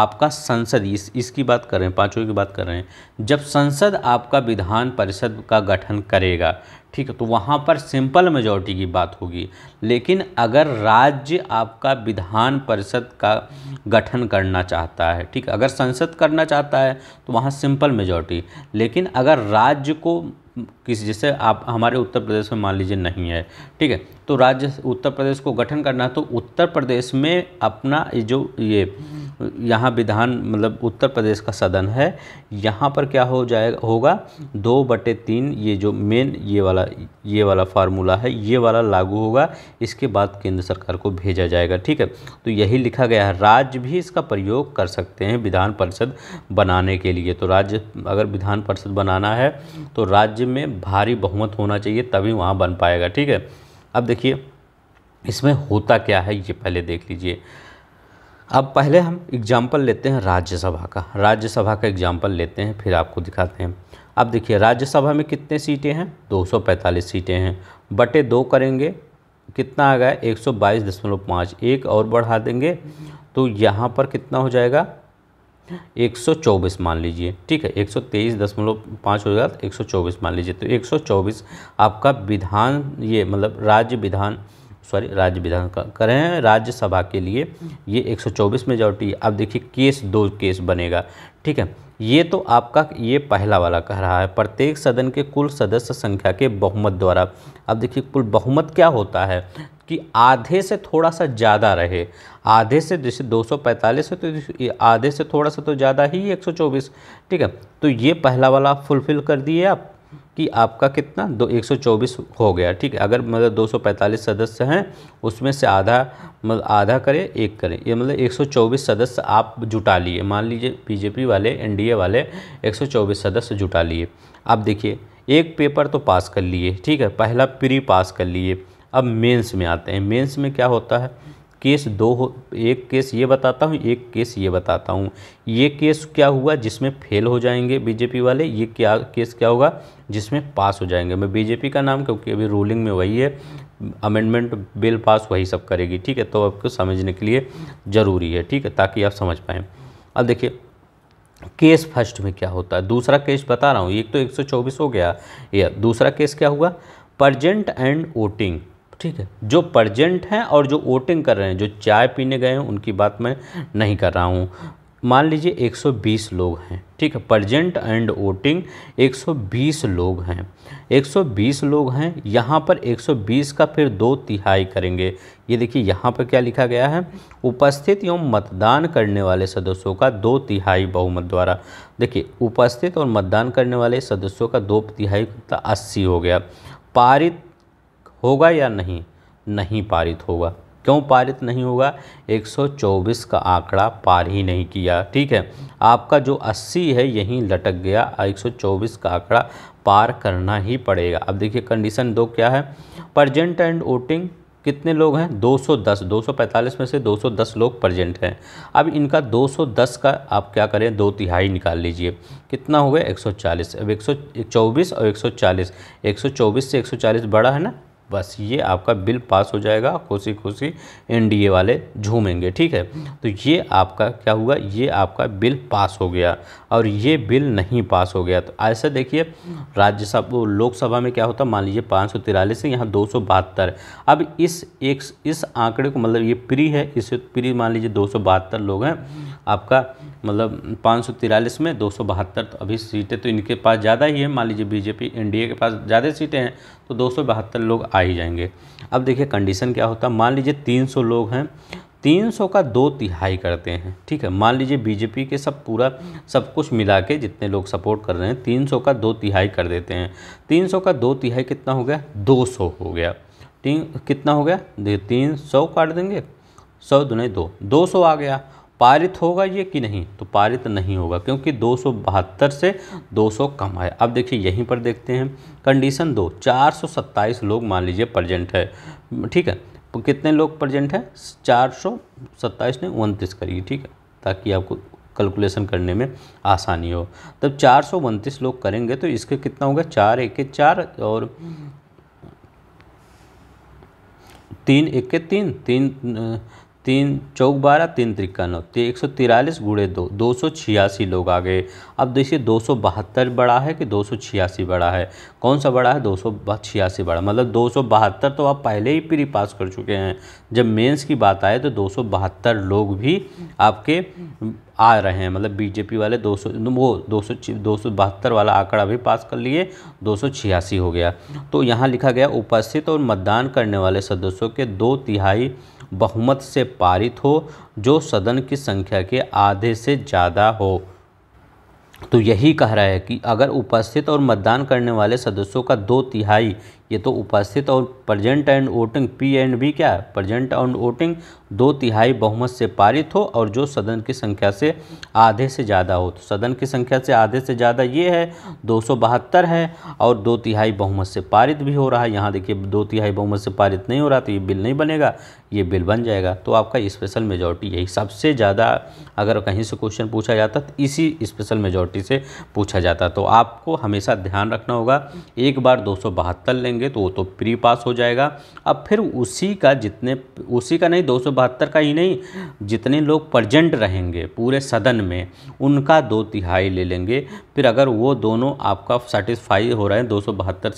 आपका संसद इस इसकी बात कर रहे हैं पांचों की बात कर रहे हैं जब संसद आपका विधान परिषद का गठन करेगा ठीक है तो वहाँ पर सिंपल मेजोरिटी की बात होगी लेकिन अगर राज्य आपका विधान परिषद का गठन करना चाहता है ठीक अगर संसद करना चाहता है तो वहाँ सिंपल मेजॉरिटी लेकिन अगर राज्य को किसी जैसे आप हमारे उत्तर प्रदेश में मान लीजिए नहीं है ठीक है तो राज्य उत्तर प्रदेश को गठन करना है तो उत्तर प्रदेश में अपना जो ये यहाँ विधान मतलब उत्तर प्रदेश का सदन है यहाँ पर क्या हो जाएगा होगा दो बटे तीन ये जो मेन ये वाला ये वाला फार्मूला है ये वाला लागू होगा इसके बाद केंद्र सरकार को भेजा जाएगा ठीक है तो यही लिखा गया है राज्य भी इसका प्रयोग कर सकते हैं विधान परिषद बनाने के लिए तो राज्य अगर विधान परिषद बनाना है तो राज्य में भारी बहुमत होना चाहिए तभी वहाँ बन पाएगा ठीक है अब देखिए इसमें होता क्या है ये पहले देख लीजिए अब पहले हम एग्जाम्पल लेते हैं राज्यसभा का राज्यसभा का एग्जाम्पल लेते हैं फिर आपको दिखाते हैं अब देखिए राज्यसभा में कितने सीटें हैं 245 सीटें हैं बटे दो करेंगे कितना आ गया एक सौ बाईस दशमलव पाँच एक और बढ़ा देंगे तो यहाँ पर कितना हो जाएगा एक सौ चौबीस मान लीजिए ठीक है एक सौ तेईस दशमलव पाँच हो जाएगा तो एक सौ चौबीस मान लीजिए तो एक सौ चौबीस आपका विधान ये मतलब राज्य विधान सॉरी राज्य विधान कर रहे हैं राज्यसभा के लिए ये 124 मेजॉरिटी अब देखिए केस दो केस बनेगा ठीक है ये तो आपका ये पहला वाला कह रहा है प्रत्येक सदन के कुल सदस्य संख्या के बहुमत द्वारा अब देखिए कुल बहुमत क्या होता है कि आधे से थोड़ा सा ज़्यादा रहे आधे से जैसे 245 है तो आधे से थोड़ा सा तो ज़्यादा ही 124 ठीक है तो ये पहला वाला फुलफिल कर दिए आप कि आपका कितना दो एक हो गया ठीक है अगर मतलब 245 सदस्य हैं उसमें से आधा मतलब आधा करें एक करें ये मतलब 124 सदस्य आप जुटा लिए मान लीजिए बीजेपी वाले एनडीए वाले 124 सदस्य जुटा लिए अब देखिए एक पेपर तो पास कर लिए ठीक है पहला प्री पास कर लिए अब मेंस में आते हैं मेंस में क्या होता है केस दो हो एक केस ये बताता हूँ एक केस ये बताता हूँ ये केस क्या हुआ जिसमें फेल हो जाएंगे बीजेपी वाले ये क्या केस क्या होगा जिसमें पास हो जाएंगे मैं बीजेपी का नाम क्योंकि अभी रूलिंग में वही है अमेंडमेंट बिल पास वही सब करेगी ठीक है तो आपको समझने के लिए ज़रूरी है ठीक है ताकि आप समझ पाएँ अब देखिए केस फर्स्ट में क्या होता है दूसरा केस बता रहा हूँ एक तो 124 हो गया या दूसरा केस क्या हुआ प्रजेंट एंड वोटिंग ठीक है जो प्रजेंट हैं और जो वोटिंग कर रहे हैं जो चाय पीने गए हैं उनकी बात मैं नहीं कर रहा हूँ मान लीजिए 120 लोग हैं ठीक है प्रजेंट एंड वोटिंग 120 लोग हैं 120 लोग हैं यहाँ पर 120 का फिर दो तिहाई करेंगे ये देखिए यहाँ पर क्या लिखा गया है उपस्थित एवं मतदान करने वाले सदस्यों का दो तिहाई बहुमत द्वारा देखिए उपस्थित और मतदान करने वाले सदस्यों का दो तिहाई अस्सी हो गया पारित होगा या नहीं नहीं पारित होगा क्यों पारित नहीं होगा 124 का आंकड़ा पार ही नहीं किया ठीक है आपका जो 80 है यहीं लटक गया 124 का आंकड़ा पार करना ही पड़ेगा अब देखिए कंडीशन दो क्या है प्रजेंट एंड वोटिंग कितने लोग हैं 210 245 में से 210 लोग प्रजेंट हैं अब इनका 210 का आप क्या करें दो तिहाई निकाल लीजिए कितना हो गया 140 अब एक और 140 124 से 140 बड़ा है ना बस ये आपका बिल पास हो जाएगा खुशी खुशी एनडीए वाले झूमेंगे ठीक है तो ये आपका क्या हुआ ये आपका बिल पास हो गया और ये बिल नहीं पास हो गया तो ऐसा देखिए राज्यसभा लोकसभा में क्या होता मान लीजिए पाँच सौ तिरालीस यहाँ दो सौ बहत्तर अब इस एक इस आंकड़े को मतलब ये प्री है इसे प्री मान लीजिए दो सौ बहत्तर लोग हैं आपका मतलब पाँच में दो तो अभी सीटें तो इनके पास ज़्यादा ही है मान लीजिए बीजेपी एनडीए के पास ज़्यादा सीटें हैं तो दो लोग आ ही जाएंगे अब देखिए कंडीशन क्या होता है मान लीजिए तीन लोग हैं तीन सौ का दो तिहाई करते हैं ठीक है मान लीजिए बीजेपी के सब पूरा सब कुछ मिला के जितने लोग सपोर्ट कर रहे हैं तीन सौ का दो तिहाई कर देते हैं तीन सौ का दो तिहाई कितना हो गया दो सौ हो गया तीन कितना हो गया तीन सौ काट देंगे सौ दुने दो दो सौ आ गया पारित होगा ये कि नहीं तो पारित नहीं होगा क्योंकि दो से 200 कम है अब देखिए यहीं पर देखते हैं कंडीशन दो 427 लोग मान लीजिए प्रजेंट है ठीक है तो कितने लोग प्रजेंट हैं चार सौ सत्ताईस ने उनतीस करिए ठीक है ताकि आपको कैलकुलेशन करने में आसानी हो तब चार सौ उनतीस लोग करेंगे तो इसके कितना होगा चार एक के चार और तीन एक के तीन तीन तीन चौक बारह तीन तिरका नौ एक सौ तिरालीस गुड़े दो दो सौ छियासी लोग आ गए अब देखिए दो सौ बहत्तर बड़ा है कि दो सौ छियासी बड़ा है कौन सा बड़ा है दो सौ छियासी बड़ा मतलब दो सौ बहत्तर तो आप पहले ही प्री पास कर चुके हैं जब मेंस की बात आए तो दो सौ बहत्तर लोग भी आपके आ रहे हैं मतलब बीजेपी वाले दो सौ वो दो सौ दो सौ बहत्तर वाला आंकड़ा भी पास कर लिए दो सौ छियासी हो गया तो यहाँ लिखा गया उपस्थित और मतदान करने वाले सदस्यों के दो तिहाई बहुमत से पारित हो जो सदन की संख्या के आधे से ज़्यादा हो तो यही कह रहा है कि अगर उपस्थित और मतदान करने वाले सदस्यों का दो तिहाई ये तो उपस्थित और present and voting P and V क्या है प्रेजेंट एंड वोटिंग दो तिहाई बहुमत से पारित हो और जो सदन की संख्या से आधे से ज़्यादा हो तो सदन की संख्या से आधे से ज़्यादा ये है दो है और दो तिहाई बहुमत से पारित भी हो रहा है यहाँ देखिए दो तिहाई बहुमत से पारित नहीं हो रहा तो ये बिल नहीं बनेगा ये बिल बन जाएगा तो आपका स्पेशल मेजॉरिटी यही सबसे ज़्यादा अगर कहीं से क्वेश्चन पूछा जाता तो इसी स्पेशल मेजॉरिटी से पूछा जाता तो आपको हमेशा ध्यान रखना होगा एक बार दो लेंगे तो वो तो प्री पास हो जाएगा अब फिर उसी का जितने उसी का नहीं दो बहत्तर का ही नहीं जितने लोग प्रजेंट रहेंगे पूरे सदन में उनका दो तिहाई ले लेंगे फिर अगर वो दोनों आपका सेटिस्फाई हो रहे हैं दो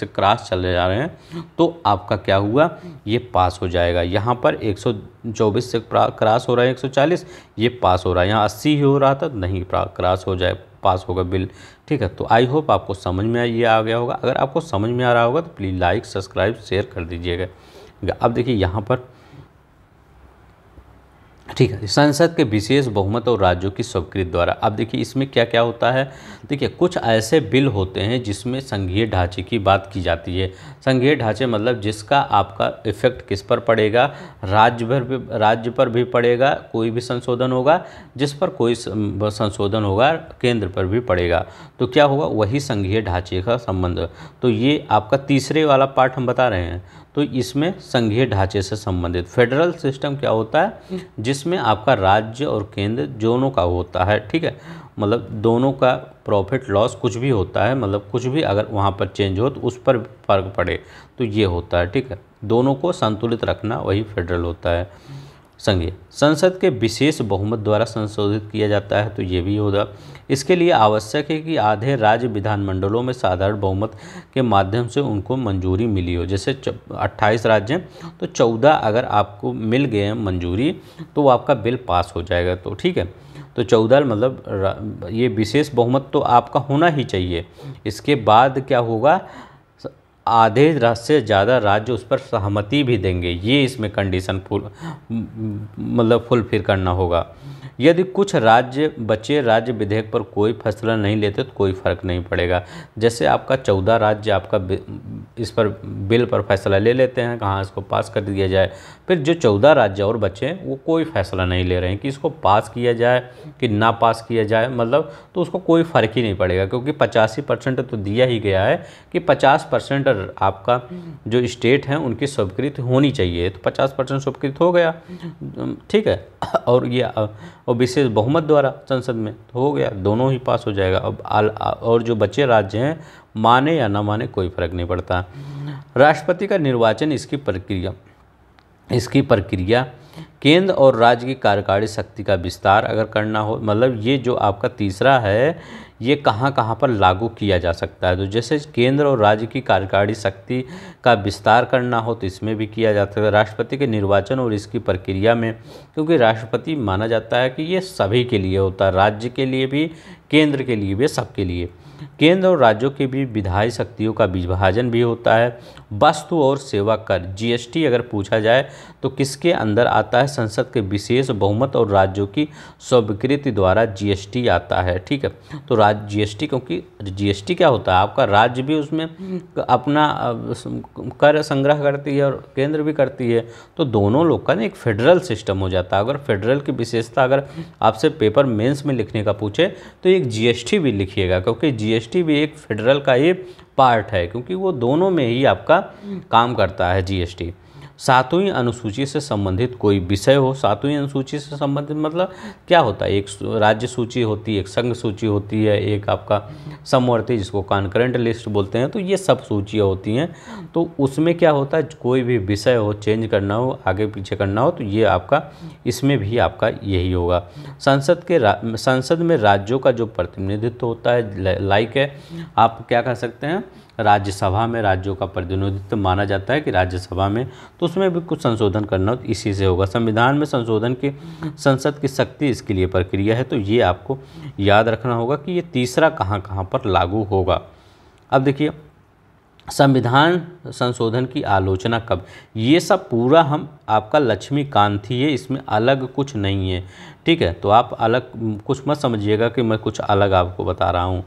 से क्रॉस चले जा रहे हैं तो आपका क्या हुआ ये पास हो जाएगा यहाँ पर चौबीस से क्रॉस हो रहा है चालीस ये पास हो रहा है यहाँ अस्सी ही हो रहा था नहीं क्रॉस हो जाए पास होगा बिल ठीक है तो आई होप आपको समझ में ये आ गया होगा अगर आपको समझ में आ रहा होगा तो प्लीज़ लाइक सब्सक्राइब शेयर कर दीजिएगा अब देखिए यहाँ पर ठीक है संसद के विशेष बहुमत और राज्यों की स्वीकृत द्वारा अब देखिए इसमें क्या क्या होता है देखिए कुछ ऐसे बिल होते हैं जिसमें संघीय ढांचे की बात की जाती है संघीय ढांचे मतलब जिसका आपका इफेक्ट किस पर पड़ेगा राज्य पर राज्य पर भी पड़ेगा कोई भी संशोधन होगा जिस पर कोई संशोधन होगा केंद्र पर भी पड़ेगा तो क्या होगा वही संघीय ढांचे का संबंध तो ये आपका तीसरे वाला पार्ट हम बता रहे हैं तो इसमें संघीय ढांचे से संबंधित फेडरल सिस्टम क्या होता है जिसमें आपका राज्य और केंद्र दोनों का होता है ठीक है मतलब दोनों का प्रॉफिट लॉस कुछ भी होता है मतलब कुछ भी अगर वहाँ पर चेंज हो तो उस पर फर्क पड़े तो ये होता है ठीक है दोनों को संतुलित रखना वही फेडरल होता है संघीय संसद के विशेष बहुमत द्वारा संशोधित किया जाता है तो ये भी होगा इसके लिए आवश्यक है कि आधे राज्य विधानमंडलों में साधारण बहुमत के माध्यम से उनको मंजूरी मिली हो जैसे 28 राज्य तो 14 अगर आपको मिल गए मंजूरी तो आपका बिल पास हो जाएगा तो ठीक है तो चौदह मतलब ये विशेष बहुमत तो आपका होना ही चाहिए इसके बाद क्या होगा आधे से ज़्यादा राज्य उस पर सहमति भी देंगे ये इसमें कंडीशन फुल मतलब फुलफिल करना होगा यदि कुछ राज्य बचे राज्य विधेयक पर कोई फैसला नहीं लेते तो कोई फर्क नहीं पड़ेगा जैसे आपका चौदह राज्य आपका इस पर बिल पर फैसला ले लेते हैं कहाँ इसको पास कर दिया जाए फिर जो चौदह राज्य और बचे हैं वो कोई फैसला नहीं ले रहे हैं कि इसको पास किया जाए कि ना पास किया जाए मतलब तो उसको कोई फ़र्क ही नहीं पड़ेगा क्योंकि पचासी परसेंट तो दिया ही गया है कि पचास परसेंट आपका जो स्टेट है उनकी स्वीकृत होनी चाहिए तो पचास परसेंट स्वीकृत हो गया ठीक है और ये और विशेष बहुमत द्वारा संसद में तो हो गया दोनों ही पास हो जाएगा अब और जो बचे राज्य हैं माने या ना माने कोई फर्क नहीं पड़ता राष्ट्रपति का निर्वाचन इसकी प्रक्रिया इसकी प्रक्रिया केंद्र और राज्य की कार्यकारी शक्ति का विस्तार अगर करना हो मतलब ये जो आपका तीसरा है ये कहाँ कहाँ पर लागू किया जा सकता है तो जैसे केंद्र और राज्य की कार्यकारी शक्ति का विस्तार करना हो तो इसमें भी किया जा सकता है राष्ट्रपति के निर्वाचन और इसकी प्रक्रिया में क्योंकि राष्ट्रपति माना जाता है कि ये सभी के लिए होता है राज्य के लिए भी केंद्र के लिए भी सबके लिए केंद्र और राज्यों के भी विधायी शक्तियों का विभाजन भी होता है वस्तु और सेवा कर जीएसटी अगर पूछा जाए तो किसके अंदर आता है संसद के विशेष बहुमत और राज्यों की स्वीकृति द्वारा जीएसटी आता है ठीक है तो राज्य जीएसटी क्योंकि जीएसटी क्या होता है आपका राज्य भी उसमें अपना कर संग्रह करती है और केंद्र भी करती है तो दोनों लोग का ना एक फेडरल सिस्टम हो जाता है अगर फेडरल की विशेषता अगर आपसे पेपर मेन्स में लिखने का पूछे तो एक जी भी लिखिएगा क्योंकि जी भी एक फेडरल का ही पार्ट है क्योंकि वो दोनों में ही आपका हम्म। काम करता है जीएसटी सातवीं अनुसूची से संबंधित कोई विषय हो सातवीं अनुसूची से संबंधित मतलब क्या होता है एक राज्य सूची होती है एक संघ सूची होती है एक आपका समवर्ती जिसको कॉन्करेंट लिस्ट बोलते हैं तो ये सब सूचियाँ होती हैं तो उसमें क्या होता है कोई भी विषय हो चेंज करना हो आगे पीछे करना हो तो ये आपका इसमें भी आपका यही होगा संसद के संसद में राज्यों का जो प्रतिनिधित्व होता है लाइक है आप क्या कह सकते हैं राज्यसभा में राज्यों का प्रतिनिधित्व माना जाता है कि राज्यसभा में तो उसमें भी कुछ संशोधन करना इसी से होगा संविधान में संशोधन की संसद की शक्ति इसके लिए प्रक्रिया है तो ये आपको याद रखना होगा कि ये तीसरा कहाँ कहाँ पर लागू होगा अब देखिए संविधान संशोधन की आलोचना कब ये सब पूरा हम आपका लक्ष्मीकांत ही है इसमें अलग कुछ नहीं है ठीक है तो आप अलग कुछ मत समझिएगा कि मैं कुछ अलग आपको बता रहा हूँ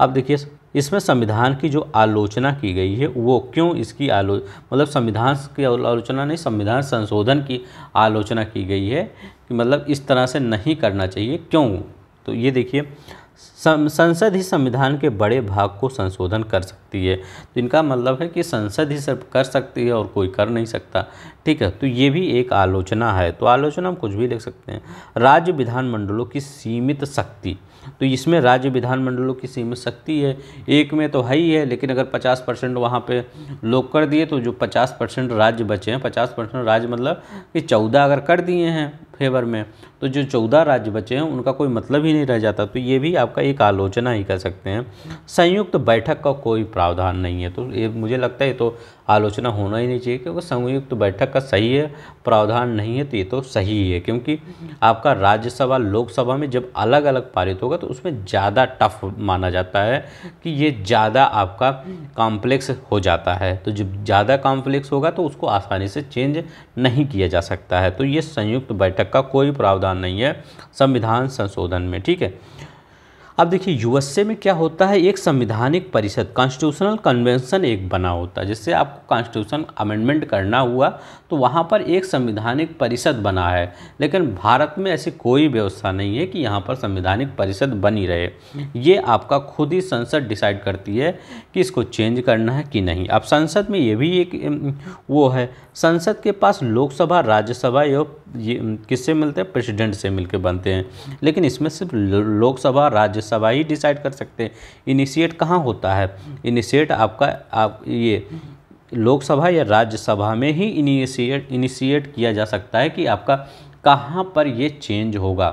अब देखिए इसमें संविधान की जो आलोचना की गई है वो क्यों इसकी आलो मतलब संविधान की आलोचना नहीं संविधान संशोधन की आलोचना की गई है कि मतलब इस तरह से नहीं करना चाहिए क्यों तो ये देखिए संसद ही संविधान के बड़े भाग को संशोधन कर सकती है तो इनका मतलब है कि संसद ही सब कर सकती है और कोई कर नहीं सकता ठीक है तो ये भी एक आलोचना है तो आलोचना हम कुछ भी लिख सकते हैं राज्य विधानमंडलों की सीमित शक्ति तो इसमें राज्य विधानमंडलों की सीमित शक्ति है एक में तो है ही है लेकिन अगर 50 परसेंट वहाँ पर लोग कर दिए तो जो 50 परसेंट राज्य बचे हैं 50 परसेंट राज्य मतलब कि 14 अगर कर दिए हैं फेवर में तो जो 14 राज्य बचे हैं उनका कोई मतलब ही नहीं रह जाता तो ये भी आपका एक आलोचना ही कर सकते हैं संयुक्त बैठक का कोई प्रावधान नहीं है तो ये मुझे लगता है तो आलोचना होना ही नहीं चाहिए क्योंकि संयुक्त बैठक का सही है प्रावधान नहीं है तो ये तो सही है क्योंकि आपका राज्यसभा लोकसभा में जब अलग अलग पारित होगा तो उसमें ज़्यादा टफ माना जाता है कि ये ज़्यादा आपका कॉम्प्लेक्स हो जाता है तो जब ज़्यादा कॉम्प्लेक्स होगा तो उसको आसानी से चेंज नहीं किया जा सकता है तो ये संयुक्त बैठक का कोई प्रावधान नहीं है संविधान संशोधन में ठीक है अब देखिए यूएसए में क्या होता है एक संविधानिक परिषद कॉन्स्टिट्यूशनल कन्वेंशन एक बना होता है जिससे आपको कॉन्स्टिट्यूशन अमेंडमेंट करना हुआ तो वहाँ पर एक संविधानिक परिषद बना है लेकिन भारत में ऐसी कोई व्यवस्था नहीं है कि यहाँ पर संविधानिक परिषद बनी रहे ये आपका खुद ही संसद डिसाइड करती है कि इसको चेंज करना है कि नहीं अब संसद में ये भी एक वो है संसद के पास लोकसभा राज्यसभा एवं ये किससे मिलते हैं प्रेसिडेंट से मिलकर बनते हैं लेकिन इसमें सिर्फ लोकसभा राज्य राज्यसभा ही डिसाइड कर सकते हैं इनिशिएट कहाँ होता है इनिशिएट आपका आप ये लोकसभा या राज्यसभा में ही इनिशिएट इनिशिएट किया जा सकता है कि आपका कहाँ पर ये चेंज होगा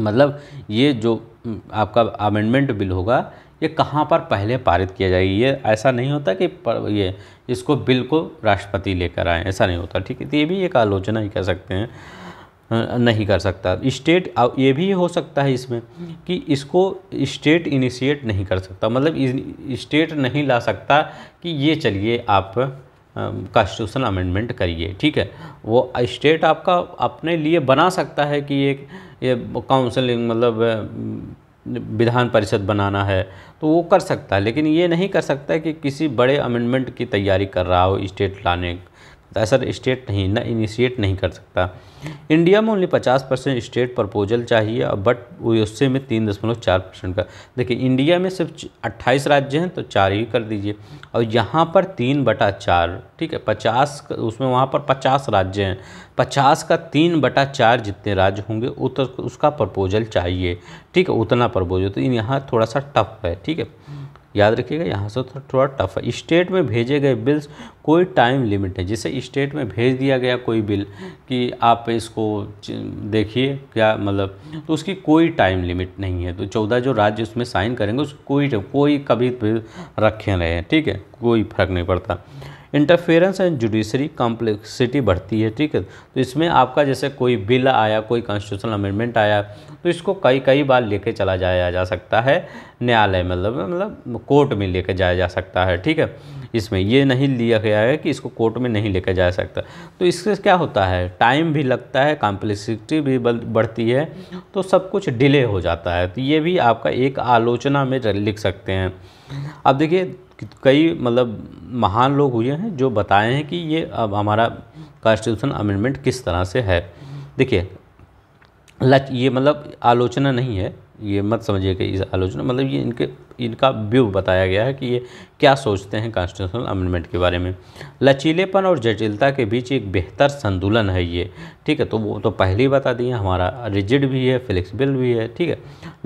मतलब ये जो आपका अमेंडमेंट बिल होगा ये कहाँ पर पहले पारित किया जाएगी ये ऐसा नहीं होता कि ये इसको बिल को राष्ट्रपति लेकर आए ऐसा नहीं होता ठीक है तो ये भी एक आलोचना ही कह सकते हैं नहीं कर सकता स्टेट ये भी हो सकता है इसमें कि इसको स्टेट इनिशिएट नहीं कर सकता मतलब स्टेट नहीं ला सकता कि ये चलिए आप कॉन्स्टिट्यूशन अमेंडमेंट करिए ठीक है वो स्टेट आपका अपने लिए बना सकता है कि एक ये काउंसिल मतलब विधान परिषद बनाना है तो वो कर सकता है लेकिन ये नहीं कर सकता कि किसी बड़े अमेंडमेंट की तैयारी कर रहा हो स्टेट लाने तो ऐसा स्टेट नहीं न इनिशिएट नहीं कर सकता इंडिया में ओनली पचास परसेंट स्टेट प्रपोजल चाहिए बट वो उससे में तीन दशमलव चार परसेंट का देखिए इंडिया में सिर्फ अट्ठाईस राज्य हैं तो चार ही कर दीजिए और यहाँ पर तीन बटा चार ठीक है पचास उसमें वहाँ पर पचास राज्य हैं पचास का तीन बटा चार जितने राज्य होंगे उतर उसका प्रपोजल चाहिए ठीक है उतना प्रपोजल तो यहाँ थोड़ा सा टफ है ठीक है याद रखिएगा यहाँ से तो थोड़ा थोड़ा टफ है स्टेट में भेजे गए बिल्स कोई टाइम लिमिट है जैसे स्टेट में भेज दिया गया कोई बिल कि आप इसको देखिए क्या मतलब तो उसकी कोई टाइम लिमिट नहीं है तो चौदह जो राज्य उसमें साइन करेंगे उसको कोई कोई कभी रखे रहे ठीक है कोई फर्क नहीं पड़ता इंटरफेरेंस एंड जुडिशरी कॉम्प्लेक्सिटी बढ़ती है ठीक है तो इसमें आपका जैसे कोई बिल आया कोई कॉन्स्टिट्यूशनल अमेंडमेंट आया तो इसको कई कई बार लेके चला जाया जा सकता है न्यायालय मतलब मतलब कोर्ट में लेके जाया जा सकता है ठीक है इसमें ये नहीं लिया गया है कि इसको कोर्ट में नहीं लेकर जा सकता तो इससे क्या होता है टाइम भी लगता है कॉम्प्लेक्सिटी भी बढ़ती है तो सब कुछ डिले हो जाता है तो ये भी आपका एक आलोचना में लिख सकते हैं अब देखिए कई मतलब महान लोग हुए हैं जो बताए हैं कि ये अब हमारा कॉन्स्टिट्यूशन अमेंडमेंट किस तरह से है देखिए लच ये मतलब आलोचना नहीं है ये मत समझिए कि इस आलोचना मतलब ये इनके इनका व्यू बताया गया है कि ये क्या सोचते हैं कॉन्स्टिट्यूशनल अमेंडमेंट के बारे में लचीलेपन और जटिलता के बीच एक बेहतर संतुलन है ये ठीक है तो वो तो पहले ही बता दिए हमारा रिजिड भी है फ्लेक्सिबल भी है ठीक है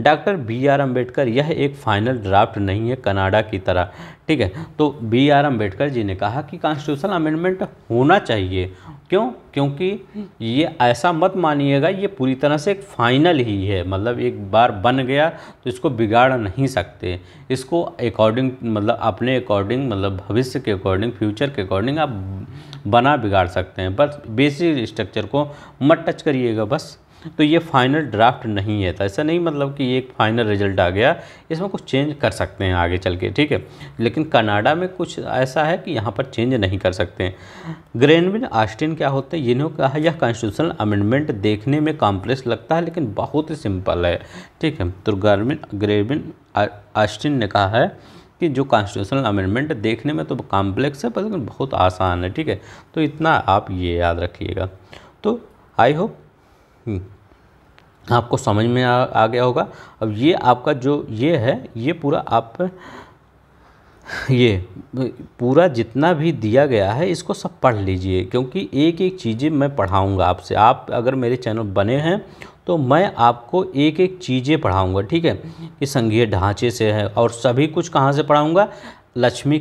डॉक्टर बी आर अम्बेडकर यह एक फाइनल ड्राफ्ट नहीं है कनाडा की तरह ठीक है तो बी आर अम्बेडकर जी ने कहा कि कॉन्स्टिट्यूशनल अमेंडमेंट होना चाहिए क्यों क्योंकि ये ऐसा मत मानिएगा ये पूरी तरह से एक फाइनल ही है मतलब एक बार बन गया तो इसको बिगाड़ नहीं सकते इसको अकॉर्डिंग मतलब अपने अकॉर्डिंग मतलब भविष्य के अकॉर्डिंग फ्यूचर के अकॉर्डिंग आप बना बिगाड़ सकते हैं बस बेसिक स्ट्रक्चर को मत टच करिएगा बस तो ये फाइनल ड्राफ्ट नहीं है था ऐसा नहीं मतलब कि ये एक फाइनल रिजल्ट आ गया इसमें कुछ चेंज कर सकते हैं आगे चल के ठीक है लेकिन कनाडा में कुछ ऐसा है कि यहाँ पर चेंज नहीं कर सकते हैं ग्रेनविन आस्टिन क्या होते हैं जिन्होंने कहा यह कॉन्स्टिट्यूशनल अमेंडमेंट देखने में कॉम्प्लेक्स लगता है लेकिन बहुत ही सिंपल है ठीक है तो गर्विन ग्रेविन आस्टिन ने कहा है कि जो कॉन्स्टिट्यूशनल अमेंडमेंट देखने में तो कॉम्प्लेक्स है पर बहुत आसान है ठीक है तो इतना आप ये याद रखिएगा तो आई होप हम्म, आपको समझ में आ, आ गया होगा अब ये आपका जो ये है ये पूरा आप ये पूरा जितना भी दिया गया है इसको सब पढ़ लीजिए क्योंकि एक एक चीज़ें मैं पढ़ाऊँगा आपसे आप अगर मेरे चैनल बने हैं तो मैं आपको एक एक चीज़ें पढ़ाऊँगा ठीक है कि संघीय ढांचे से है और सभी कुछ कहाँ से पढ़ाऊँगा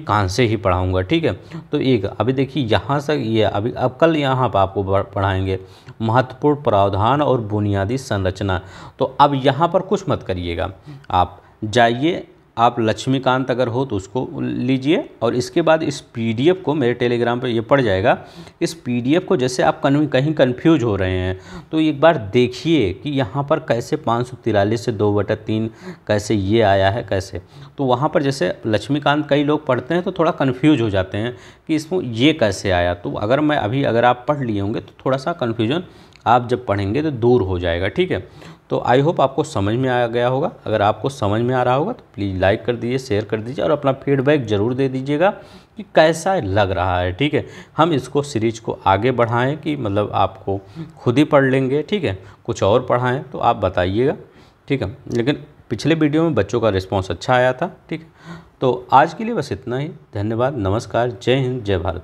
कान से ही पढ़ाऊँगा ठीक है तो एक अभी देखिए यहाँ से ये अभी अब कल यहाँ पर आपको पढ़ाएंगे महत्वपूर्ण प्रावधान और बुनियादी संरचना तो अब यहाँ पर कुछ मत करिएगा आप जाइए आप लक्ष्मीकांत अगर हो तो उसको लीजिए और इसके बाद इस पीडीएफ को मेरे टेलीग्राम पर ये पड़ जाएगा इस पीडीएफ को जैसे आप कहीं कन्फ्यूज हो रहे हैं तो एक बार देखिए कि यहाँ पर कैसे पाँच से दो बटा तीन कैसे ये आया है कैसे तो वहाँ पर जैसे लक्ष्मीकांत कई लोग पढ़ते हैं तो थोड़ा कन्फ्यूज हो जाते हैं कि इसमें ये कैसे आया तो अगर मैं अभी अगर आप पढ़ लिए होंगे तो थोड़ा सा कन्फ्यूजन आप जब पढ़ेंगे तो दूर हो जाएगा ठीक है तो आई होप आपको समझ में आ गया होगा अगर आपको समझ में आ रहा होगा तो प्लीज़ लाइक कर दीजिए शेयर कर दीजिए और अपना फीडबैक ज़रूर दे दीजिएगा कि कैसा लग रहा है ठीक है हम इसको सीरीज को आगे बढ़ाएं कि मतलब आपको खुद ही पढ़ लेंगे ठीक है कुछ और पढ़ाएं तो आप बताइएगा ठीक है लेकिन पिछले वीडियो में बच्चों का रिस्पॉन्स अच्छा आया था ठीक है तो आज के लिए बस इतना ही धन्यवाद नमस्कार जय हिंद जय भारत